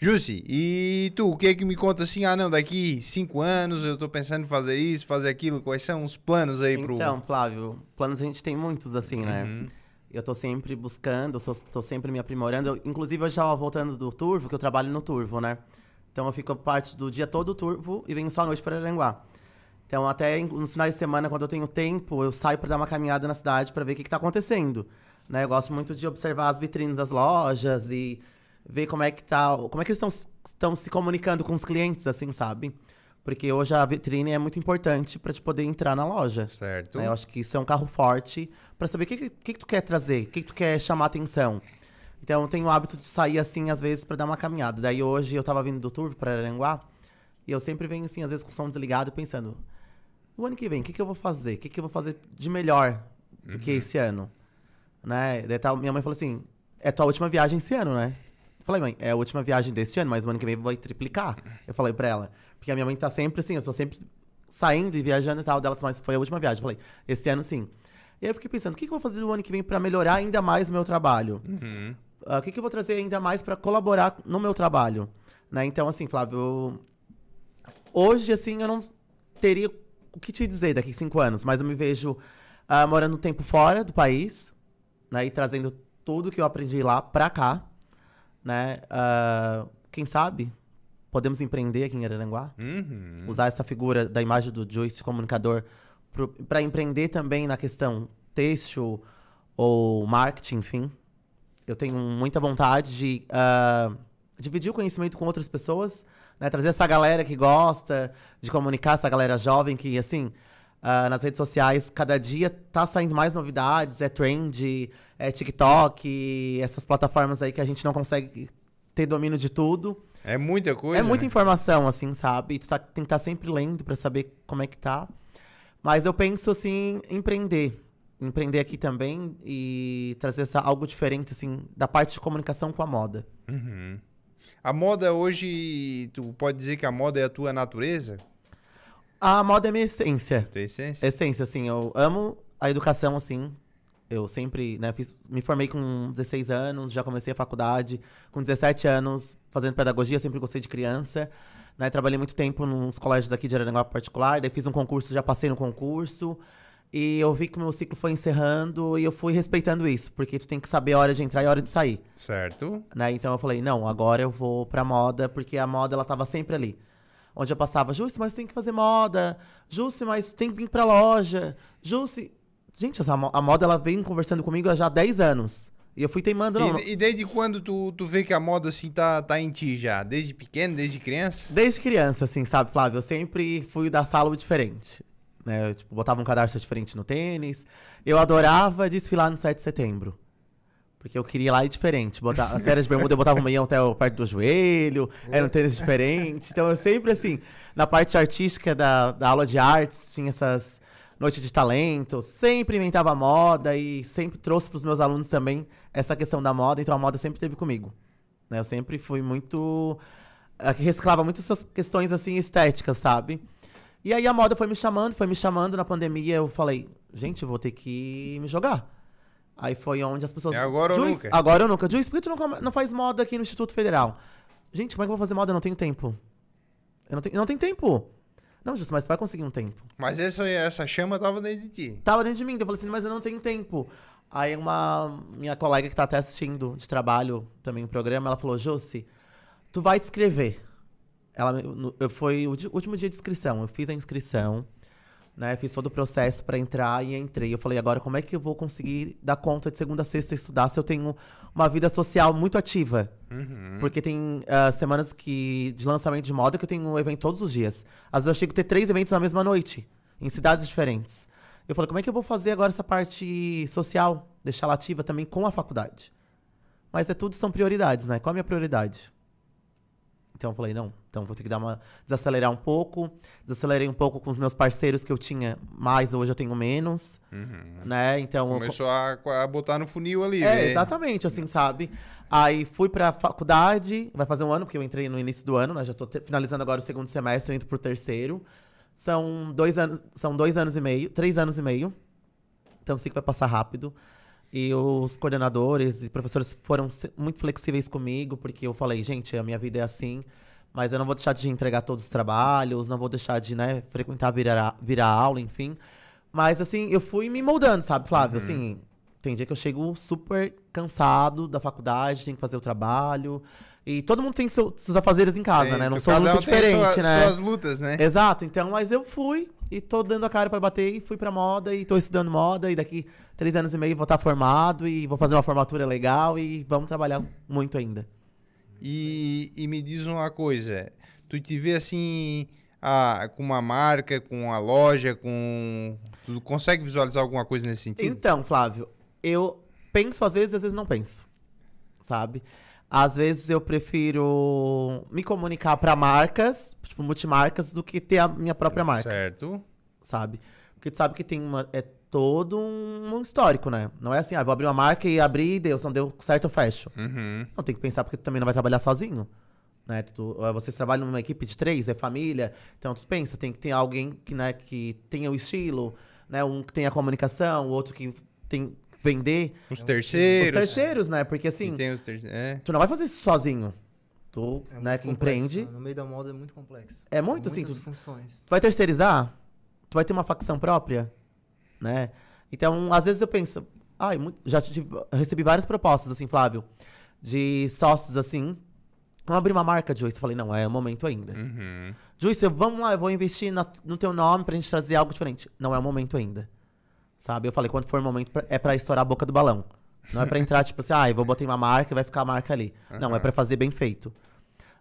Jussi, e tu, o que é que me conta assim? Ah, não, daqui cinco anos eu estou pensando em fazer isso, fazer aquilo. Quais são os planos aí pro... Então, Flávio, planos a gente tem muitos, assim, né? uhum. né? Eu tô sempre buscando, sou, tô sempre me aprimorando. Eu, inclusive, eu já tava voltando do Turvo, que eu trabalho no Turvo, né? Então eu fico parte do dia todo Turvo e venho só à noite para Aranguá. Então, até nos finais de semana, quando eu tenho tempo, eu saio para dar uma caminhada na cidade para ver o que, está acontecendo. Né? Eu gosto muito de observar as vitrines das lojas e ver como é que tá, como é que eles estão, estão se comunicando com os clientes, assim, sabe? Porque hoje a vitrine é muito importante para te poder entrar na loja. Certo. Né? Eu acho que isso é um carro forte para saber o que, que, que, tu quer trazer, o que, que tu quer chamar atenção. Então eu tenho o hábito de sair assim, às vezes, para dar uma caminhada. Daí hoje eu estava vindo do turbo para Aranguá e eu sempre venho assim, às vezes com o som desligado, pensando: o ano que vem, o que, que eu vou fazer? O que, que eu vou fazer de melhor do uhum. que esse ano? Né? Daí tá, minha mãe falou assim: é tua última viagem esse ano, né? Falei, mãe, é a última viagem deste ano, mas o ano que vem vai triplicar. Eu falei pra ela. Porque a minha mãe tá sempre assim, eu tô sempre saindo e viajando e tal. Delas, mas foi a última viagem. Eu falei, esse ano sim. E aí eu fiquei pensando, o que, que eu vou fazer no ano que vem pra melhorar ainda mais o meu trabalho? Uhum. Uh, o que, que eu vou trazer ainda mais pra colaborar no meu trabalho? Né? Então, assim, Flávio, hoje, assim, eu não teria o que te dizer daqui a cinco anos, mas eu me vejo uh, morando um tempo fora do país, né? E trazendo tudo que eu aprendi lá pra cá né? Uh, quem sabe podemos empreender aqui em Araranguá? Uhum. Usar essa figura da imagem do joystick comunicador para empreender também na questão texto ou marketing, enfim. Eu tenho muita vontade de uh, dividir o conhecimento com outras pessoas, né? trazer essa galera que gosta de comunicar, essa galera jovem que, assim, Uh, nas redes sociais, cada dia tá saindo mais novidades, é trend, é TikTok, essas plataformas aí que a gente não consegue ter domínio de tudo. É muita coisa. É muita né? informação, assim, sabe? E tu tá, tem que estar tá sempre lendo para saber como é que tá. Mas eu penso, assim, empreender. Empreender aqui também e trazer essa, algo diferente, assim, da parte de comunicação com a moda. Uhum. A moda hoje, tu pode dizer que a moda é a tua natureza? A moda é minha essência. Tua essência? Essência, assim. Eu amo a educação, assim. Eu sempre, né, fiz, me formei com 16 anos, já comecei a faculdade. Com 17 anos, fazendo pedagogia, sempre gostei de criança. Né, trabalhei muito tempo nos colégios aqui de Araranguá particular. Daí fiz um concurso, já passei no concurso. E eu vi que o meu ciclo foi encerrando e eu fui respeitando isso, porque tu tem que saber a hora de entrar e a hora de sair. Certo. Né? Então eu falei, não, agora eu vou pra moda, porque a moda ela tava sempre ali onde eu passava, Jussi, mas tem que fazer moda. Jussi, mas tem que vir pra loja. Jussi. Gente, essa, a moda ela vem conversando comigo há já 10 anos. E eu fui teimando, não. E, e, desde quando tu, tu vê que a moda, assim, tá, tá em ti já? Desde pequeno, desde criança? Desde criança, assim, sabe, Flávio? Eu sempre fui da sala diferente. Né? Eu, tipo, botava um cadarço diferente no tênis. Eu adorava desfilar no 7 de setembro. Porque eu queria ir lá e diferente. Botar, as séries de bermuda eu botava o meião até perto do joelho, era um tênis diferente. Então eu sempre, assim, na parte artística da, da aula de artes, tinha essas noites de talento, sempre inventava moda e sempre trouxe para os meus alunos também essa questão da moda. Então a moda sempre teve comigo. Né? Eu sempre fui muito. Eh, Reciclava muito essas questões, assim, estéticas, sabe? E aí a moda foi me chamando, foi me chamando na pandemia. Eu falei, gente, vou ter que me jogar Aí foi onde as pessoas. É agora ou nunca? Agora ou nunca. Juiz, por que tu não, não faz moda aqui no Instituto Federal? Gente, como é que eu vou fazer moda? Eu não tenho tempo. Eu não tenho, eu não tenho tempo. Não, Justo, mas tu vai conseguir um tempo. Mas essa, essa chama tava dentro de ti. Tava dentro de mim. Então eu falei assim, mas eu não tenho tempo. Aí uma minha colega que tá até assistindo de trabalho também o programa, ela falou, Josi, tu vai te inscrever. Ela, eu, foi o último dia de inscrição. Eu fiz a inscrição né? Fiz todo o processo para entrar e entrei. Eu falei, agora como é que eu vou conseguir dar conta de segunda a sexta estudar se eu tenho uma vida social muito ativa? Uhum. Porque tem uh, semanas que de lançamento de moda que eu tenho um evento todos os dias. Às vezes eu chego a ter três eventos na mesma noite, em cidades diferentes. Eu falei, como é que eu vou fazer agora essa parte social, deixar ela ativa também com a faculdade? Mas é tudo são prioridades, né? Qual a minha prioridade? Então eu falei, não, então vou ter que dar uma desacelerar um pouco. Desacelerei um pouco com os meus parceiros que eu tinha mais, hoje eu tenho menos. Uhum. Né? Então começou eu... a, a, botar no funil ali. É, né? exatamente, assim, sabe? Aí fui para faculdade, vai fazer um ano porque eu entrei no início do ano, né? Já estou finalizando agora o segundo semestre, indo pro terceiro. São dois anos, são dois anos e meio, três anos e meio. Então sei que vai passar rápido. E os coordenadores e professores foram muito flexíveis comigo, porque eu falei, gente, a minha vida é assim, mas eu não vou deixar de entregar todos os trabalhos, não vou deixar de, né, frequentar, virar, virar aula, enfim. Mas, assim, eu fui me moldando, sabe, Flávio? Uhum. Assim, tem dia que eu chego super cansado da faculdade, tenho que fazer o trabalho. E todo mundo tem seu, seus afazeres em casa, Sim, né? Não sou muito diferente, sua, né? Suas lutas, né? Exato. Então, mas eu fui e tô dando a cara para bater e fui pra moda e tô estudando moda. E daqui três anos e meio vou estar tá formado e vou fazer uma formatura legal e vamos trabalhar muito ainda. E, e me diz uma coisa: tu te vê assim. Ah, com uma marca, com uma loja, com. Tu consegue visualizar alguma coisa nesse sentido? Então, Flávio, eu penso às vezes, às vezes não penso. Sabe? Às vezes eu prefiro me comunicar para marcas, tipo multimarcas, do que ter a minha própria marca. Certo. Sabe? Porque tu sabe que tem uma, é todo um histórico, né? Não é assim, ah, vou abrir uma marca e abrir e Deus, não deu certo, eu fecho. Uhum. Não, tem que pensar porque tu também não vai trabalhar sozinho. Né? Tu, eh, vocês trabalham numa equipe de três, é família. Então tu pensa, tem que ter alguém que, né, que tenha o estilo, né? Um que tenha a comunicação, o outro que tem vender. Os é terceiros. Os terceiros, né? Porque assim. É. Tu não vai fazer isso sozinho. Tu é né, compreende. no meio da moda é muito complexo. É muito, sim. Tu, funções. Tu vai terceirizar? Tu vai ter uma facção própria? Né? Então, às vezes eu penso. Ai, ah, já tive, recebi várias propostas, assim, Flávio, de sócios assim. Vamos abrir uma marca, Juice. Eu falei, não, é o momento ainda. Uhum. Juice, vamos lá, eu vou investir na, no teu nome pra gente trazer algo diferente. Não é o momento ainda. Sabe? Eu falei, quando for o momento, é para estourar a boca do balão. Não é para entrar, tipo assim, ah, eu vou botar uma marca e vai ficar a marca ali. Uhum. Não, é para fazer bem feito.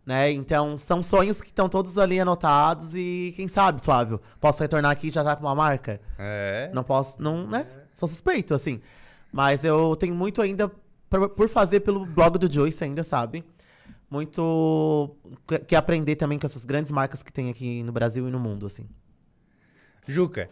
Né? Então, são sonhos que estão todos ali anotados e quem sabe, Flávio, posso retornar aqui e já tá com uma marca? É. Não posso, não, né? É. Sou suspeito, assim. Mas eu tenho muito ainda pra, por fazer pelo blog do Joyce ainda, sabe? Muito que aprender também com essas grandes marcas que tem aqui no Brasil e no mundo, assim. Juca,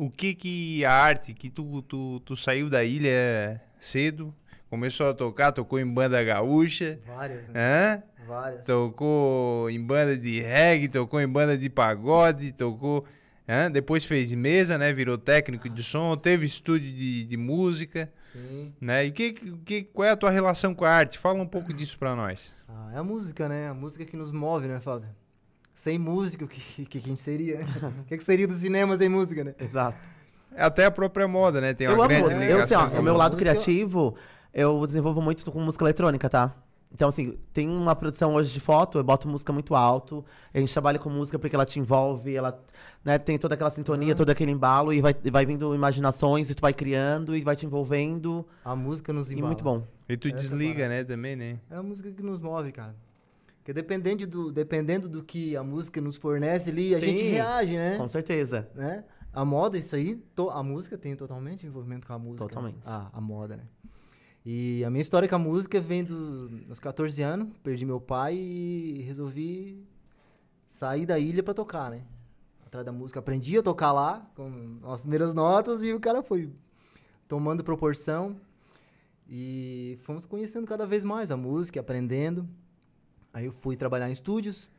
o que que a arte, que tu, tu, tu saiu da ilha cedo, começou a tocar, tocou em banda gaúcha. Várias, né? Hã? Várias. Tocou em banda de reggae, tocou em banda de pagode, tocou... Hã? Depois fez mesa, né? Virou técnico de som, teve estúdio de, de música. Sim. Né? E que, que, qual é a tua relação com a arte? Fala um pouco disso pra nós. Ah, é a música, né? A música que nos move, né, Fábio? sem músico, o que, que, gente seria? O que, que seria do cinema sem música, né? Exato. É até a própria moda, né? Tem uma eu grande amo, eu, assim, ó, o meu lado criativo, eu desenvolvo muito com música eletrônica, tá? Então, assim, tem uma produção hoje de foto, eu boto música muito alto. A gente trabalha com música porque ela te envolve, ela né, tem toda aquela sintonia, uhum. todo aquele embalo, e vai, vai vindo imaginações, e tu vai criando, e vai te envolvendo. A música nos embala. E muito bom. E tu Essa é desliga, é né, também, né? É a música que nos move, cara. Porque dependendo do, dependendo do que a música nos fornece ali, a Sim, gente reage, né? Com certeza. Né? A moda, isso aí, to, a música tem totalmente envolvimento com a música. Totalmente. Ah, a moda, né? E a minha história com a música vem do, 14 anos, perdi meu pai e resolvi sair da ilha para tocar, né? Atrás da música, aprendi a tocar lá, com as primeiras notas, e o cara foi tomando proporção. E fomos conhecendo cada vez mais a música, aprendendo. Aí eu fui trabalhar em estúdios,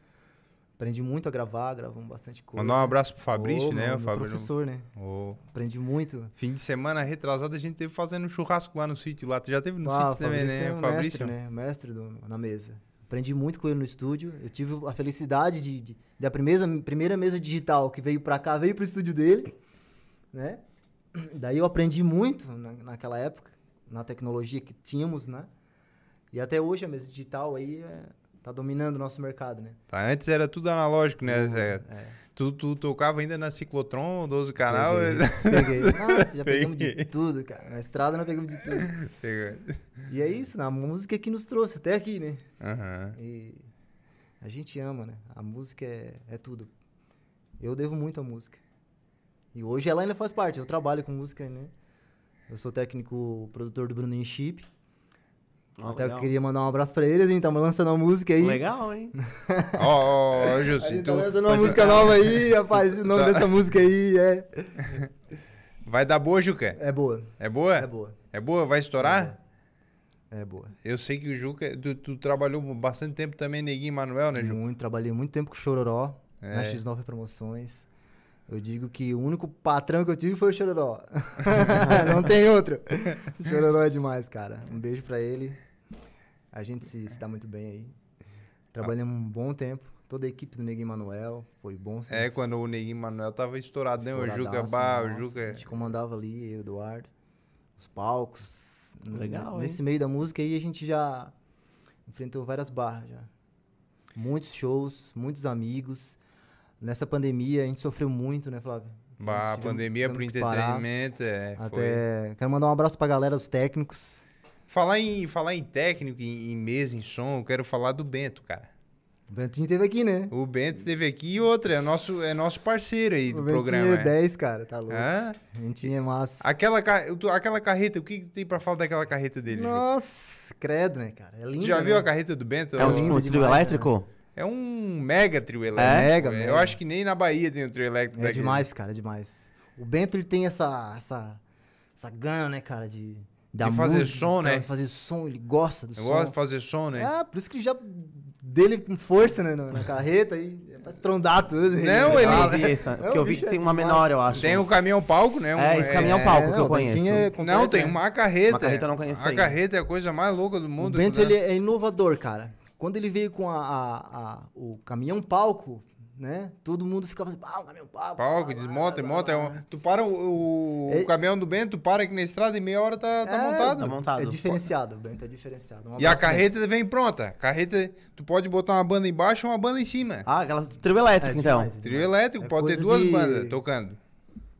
aprendi muito a gravar, gravamos bastante coisa. Mandar um abraço pro Fabrício, oh, né? o Fabrício. professor, né? Oh. Aprendi muito. Fim de semana retrasado a gente teve fazendo um churrasco lá no sítio, lá. Tu já teve no ah, sítio também, né? É um o Fabrício, mestre, né? Mestre do, na mesa. Aprendi muito com ele no estúdio. Eu tive a felicidade de, de da primeira, primeira mesa digital que veio para cá, veio pro estúdio dele, né? Daí eu aprendi muito na, naquela época, na tecnologia que tínhamos, né? E até hoje a mesa digital aí é tá dominando o nosso mercado, né? Tá, antes era tudo analógico, né? Uhum, é. Tu, tu, tocava ainda na Ciclotron, 12 canal. Peguei. peguei. Nossa, já pegamos de tudo, cara. Na estrada nós pegamos de tudo. E é isso, né? a música é que nos trouxe até aqui, né? Uhum. E a gente ama, né? A música é, é tudo. Eu devo muito à música. E hoje ela ainda faz parte. Eu trabalho com música, né? Eu sou técnico produtor do Bruno Chip até legal. eu queria mandar um abraço pra eles, hein? Tamo lançando uma música aí. Legal, hein? Ó, oh, oh, Jussi, tu... Tá lançando uma música nova aí, rapaz. O nome tá. dessa música aí é... Vai dar boa, Juca? É boa. É boa? É boa. É boa? Vai estourar? É. é boa. Eu sei que o Juca... Tu, tu trabalhou bastante tempo também, Neguinho e Manuel, né, Juca? Muito. Trabalhei muito tempo com o Chororó. É. Na X9 Promoções. Eu digo que o único patrão que eu tive foi o Chororó. Não tem outro. Chororó é demais, cara. Um beijo pra ele. A gente se, se dá muito bem aí. Trabalhamos um bom tempo. Toda a equipe do Neguinho Manuel foi bom. É, sempre. É, quando o Neguinho Manuel tava estourado, né? O Juca Bar, o Juca. A gente comandava ali, eu, Eduardo, os palcos. Né? Legal. No, nesse meio da música aí a gente já enfrentou várias barras já. Muitos shows, muitos amigos. Nessa pandemia a gente sofreu muito, né, Flávio? Bah, a pandemia pro entretenimento, é. Até foi. quero mandar um abraço pra galera, os técnicos Falar em, falar em técnico, em, em mesa, em som, eu quero falar do Bento, cara. O Bentinho teve aqui, né? O Bento teve aqui e outra, é nosso, é nosso parceiro aí o do Bentinho programa. O é 10, é. cara, tá louco. Bentinho é massa. Aquela, aquela carreta, o que, tem pra falar daquela carreta dele? Nossa, credo, né, cara? É lindo. já né? viu a carreta do Bento? É um, tipo, trio elétrico? Né? É um mega trio é? elétrico. É, mega, mega. Eu acho que nem na Bahia tem um trio elétrico. É né? demais, cara, é demais. O Bento, ele tem essa, essa, essa gana, né, cara, de da de fazer música, som, né? Fazer som, ele gosta do Eu som. Gosta de fazer som, né? Ah, por isso que ele já dele com força né, na, carreta e faz trondar tudo. Não, ele. que eu vi é que tem é uma menor, eu acho. Tem o um caminhão palco, né? Um, é, esse caminhão é palco é, que eu conheço. não, tem né? uma carreta. Uma carreta eu não conheço. A carreta é a coisa mais louca do mundo. O Bento, né? ele é inovador, cara. Quando ele veio com a, a, a o caminhão palco, né? Todo mundo ficava assim, pau, caminhão, pau. Pau, que desmonta, monta. É, é um... Né? Tu para o, o é... caminhão do Bento, tu para aqui na estrada e meia hora tá, tá é, montado. Tá montado. É diferenciado, Bento é diferenciado. Uma e a assim. carreta vem pronta. Carreta, tu pode botar uma banda embaixo ou uma banda em cima. Ah, aquelas trio elétrico, é, então. Demais, é trio elétrico, é pode ter duas de... bandas tocando.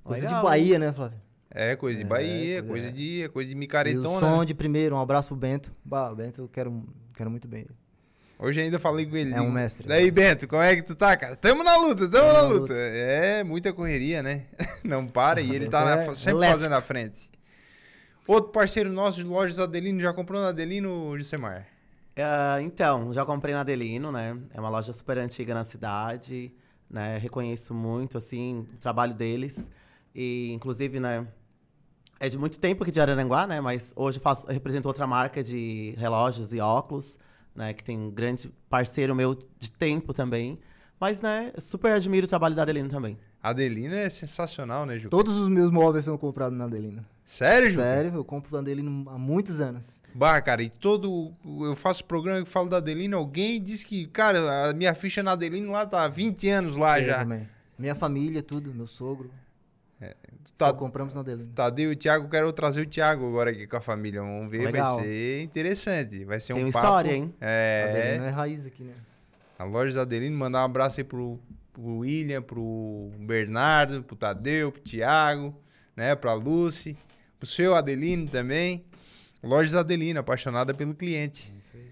Coisa Legal. de Bahia, né, Flávio? É, coisa de Bahia, coisa, coisa de coisa de micaretona. E o som de primeiro, um abraço pro Bento. Bah, Bento, eu quero, quero muito bem Hoje ainda falei com ele. É um mestre. Daí, mestre. Bento, como é que tu tá, cara? Tamo na luta, tamo, tamo na, luta. luta. É muita correria, né? Não para e ele tá na, sempre elétrico. fazendo a frente. Outro parceiro nosso de lojas Adelino, já comprou na Adelino, Gisemar? Uh, então, já comprei na Adelino, né? É uma loja super antiga na cidade, né? Reconheço muito, assim, o trabalho deles. E, inclusive, né? É de muito tempo aqui de Araranguá, né? Mas hoje faço, represento outra marca de relógios e óculos né? Que tem um grande parceiro meu de tempo também. Mas, né, super admiro o trabalho da Adelina também. A Adelina é sensacional, né, Ju? Todos os meus móveis são comprados na Adelina. Sério, Ju? Sério, eu compro da Adelina há muitos anos. Bah, cara, e todo. Eu faço programa e falo da Adelina, alguém diz que, cara, a minha ficha na Adelina lá tá há 20 anos lá eu já. Também. Minha família, tudo, meu sogro. Tá- Só compramos na Adelina. Tadeu e o Thiago, quero trazer o Thiago agora aqui com a família. Vamos ver, Legal. vai ser interessante. Vai ser Tem um uma papo. história, hein? É. Adelino é raiz aqui, né? A loja da Adelino, mandar um abraço aí pro, pro William, pro Bernardo, pro Tadeu, pro Thiago, né? Pra Lucy, pro seu Adelino também. Lojas Adelino, apaixonada pelo cliente. É isso aí.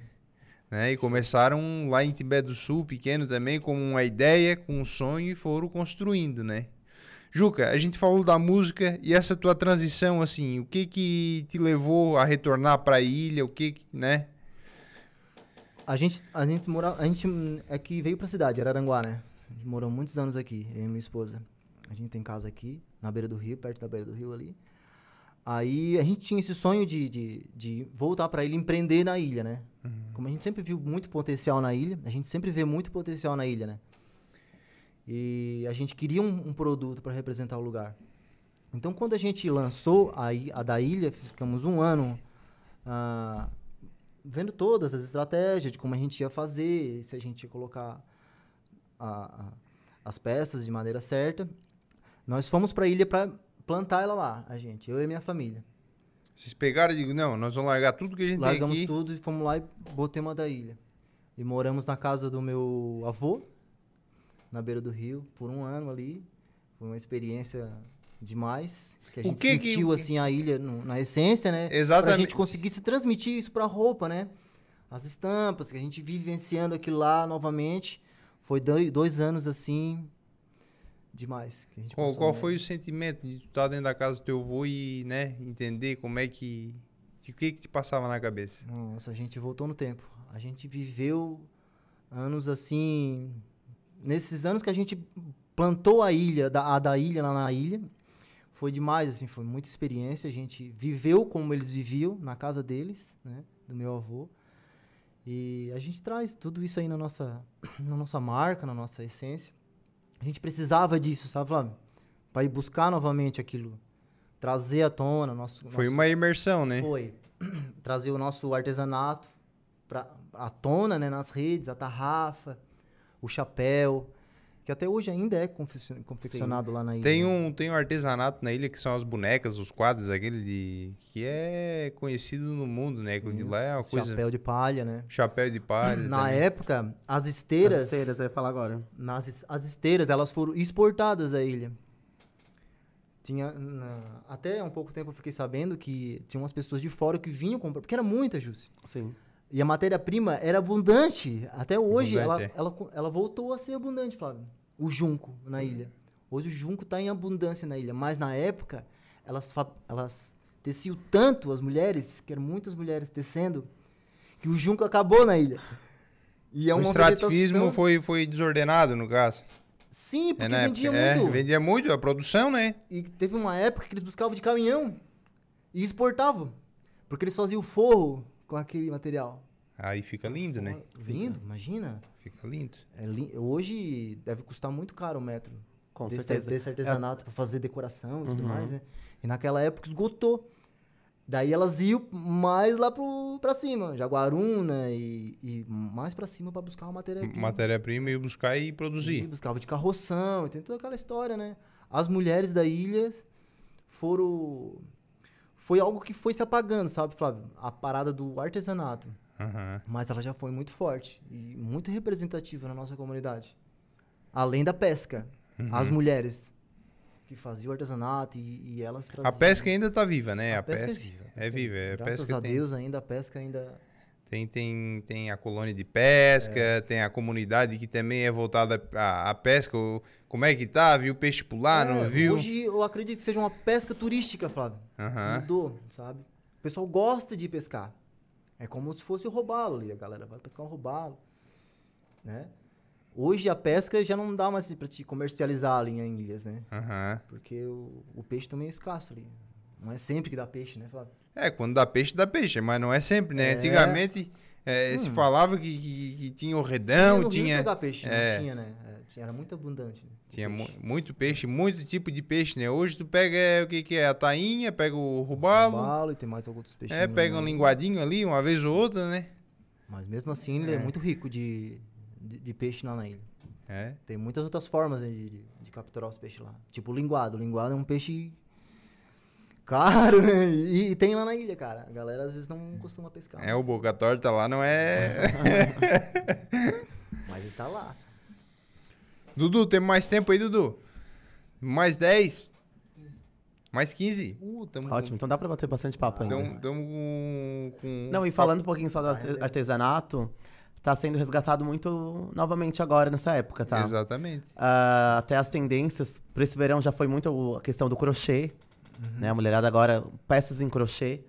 Né? E começaram lá em Tibé do Sul, pequeno também, com uma ideia, com um sonho e foram construindo, né? Juca, a gente falou da música e essa tua transição, assim, o que que te levou a retornar para a ilha, o que, que né? A gente, a gente mora, a gente é que veio para a cidade, Araranguá, né? A gente morou muitos anos aqui, eu e minha esposa. A gente tem casa aqui, na beira do rio, perto da beira do rio ali. Aí a gente tinha esse sonho de, de, de voltar para a ilha, empreender na ilha, né? Uhum. Como a gente sempre viu muito potencial na ilha, a gente sempre vê muito potencial na ilha, né? E a gente queria um, um produto para representar o lugar. Então, quando a gente lançou a, a da ilha, ficamos um ano ah, vendo todas as estratégias de como a gente ia fazer, se a gente ia colocar a, a, as peças de maneira certa. Nós fomos para a ilha para plantar ela lá, a gente, eu e minha família. Vocês pegaram e digo, não, nós vamos largar tudo que a gente Largamos tem aqui. Largamos tudo e fomos lá e botamos a da ilha. E moramos na casa do meu avô, na beira do rio por um ano ali. Foi uma experiência demais. Que a gente que sentiu, que... assim, a ilha no, na essência, né? Exatamente. Pra gente conseguir se transmitir isso pra roupa, né? As estampas, que a gente vivenciando aquilo lá novamente. Foi dois, dois anos, assim, demais. Que a gente qual, qual foi o sentimento de estar tá dentro da casa do teu avô e, né, entender como é que... O que que te passava na cabeça? Nossa, a gente voltou no tempo. A gente viveu anos, assim, nesses anos que a gente plantou a ilha, da, a da ilha lá na ilha, foi demais, assim, foi muita experiência. A gente viveu como eles viviam, na casa deles, né, do meu avô. E a gente traz tudo isso aí na nossa, na nossa marca, na nossa essência. A gente precisava disso, sabe, Flávio? Para ir buscar novamente aquilo, trazer à tona nosso. Foi nosso... uma imersão, né? Foi. trazer o nosso artesanato pra, à tona, né, nas redes, a tarrafa, o chapéu, que até hoje ainda é confeccionado Sim. lá na ilha. Tem um, tem um artesanato na ilha que são as bonecas, os quadros, aquele de, que é conhecido no mundo, né? Sim, de lá é uma coisa... Chapéu de palha, né? Chapéu de palha. na também. época, as esteiras... As esteiras, eu ia falar agora. Nas, as esteiras, elas foram exportadas da ilha. Tinha, na, até um pouco tempo eu fiquei sabendo que tinha umas pessoas de fora que vinham comprar, porque era muita, Jússi. Sim. E a matéria-prima era abundante. Até hoje abundante. É. Ela, ela, ela voltou a ser abundante, Flávio. O junco na uhum. ilha. Hoje o junco está em abundância na ilha. Mas na época, elas, elas teciam tanto, as mulheres, que eram muitas mulheres tecendo, que o junco acabou na ilha. E é o extrativismo foi, foi desordenado, no caso. Sim, é, porque né? é, vendia muito. Vendia muito, a produção, né? E teve uma época que eles buscavam de caminhão e exportavam. Porque eles faziam forro com aquele material. Aí fica lindo, né? Lindo, imagina. Fica lindo. É li hoje deve custar muito caro o metro. Com desse, certeza. Desse artesanato é. para fazer decoração e uhum. tudo mais, né? E naquela época esgotou. Daí elas iam mais lá pro, pra cima, Jaguaruna e, e mais pra cima para buscar uma matéria-prima. Matéria-prima e buscar e produzir. E buscava de carroção, e tem toda aquela história, né? As mulheres da ilha foram foi algo que foi se apagando, sabe, Flávio? A parada do artesanato. Uhum. Mas ela já foi muito forte e muito representativa na nossa comunidade. Além da pesca, uhum. as mulheres que faziam artesanato e, e elas traziam. A pesca ainda está viva, né? A, a pesca, é é pesca, é viva. é viva. É viva. Graças a, a Deus ainda a pesca ainda tem, tem, tem a colônia de pesca, é. tem a comunidade que também é voltada à, à pesca. Como é que tá? Viu peixe pular, é, não viu? Hoje eu acredito que seja uma pesca turística, Flávio. Uhum. Mudou, sabe? O pessoal gosta de pescar. É como se fosse o robalo ali. A galera vai pescar um robalo, né? Hoje a pesca já não dá mais assim para te comercializar ali em ilhas, né? Uhum. Porque o, o peixe também é escasso ali. Não é sempre que dá peixe, né, Flávio? É, quando dá peixe, dá peixe, mas não é sempre, né? É. Antigamente é, hum. se falava que, que, que, tinha o redão, tinha. tinha dá peixe, né? é, não tinha, né? É, tinha, era muito abundante. Né? Tinha peixe. Mu muito peixe, muito tipo de peixe, né? Hoje tu pega é, o que, que é? A tainha, pega o rubalo. O rubalo e tem mais alguns peixes. É, pega um linguadinho ali, uma vez ou outra, né? Mas mesmo assim, ele é, é, muito rico de, de, de peixe lá na ilha. É. Tem muitas outras formas né, de, de, capturar os peixes lá. Tipo o linguado. O linguado é um peixe Claro, né? E, e, tem lá na ilha, cara. A galera às vezes não costuma pescar. É, o Boca Torta tá lá não é. mas ele tá lá. Dudu, temos mais tempo aí, Dudu? Mais 10? Mais 15? Uh, tamo Ótimo, com... então dá pra bater bastante papo ah, ainda. Tamo, com, Não, e falando um pouquinho só do artesanato, tá sendo resgatado muito novamente agora nessa época, tá? Exatamente. Uh, até as tendências, pra esse verão já foi muito a questão do crochê. Uhum. Né? A mulherada agora, peças em crochê.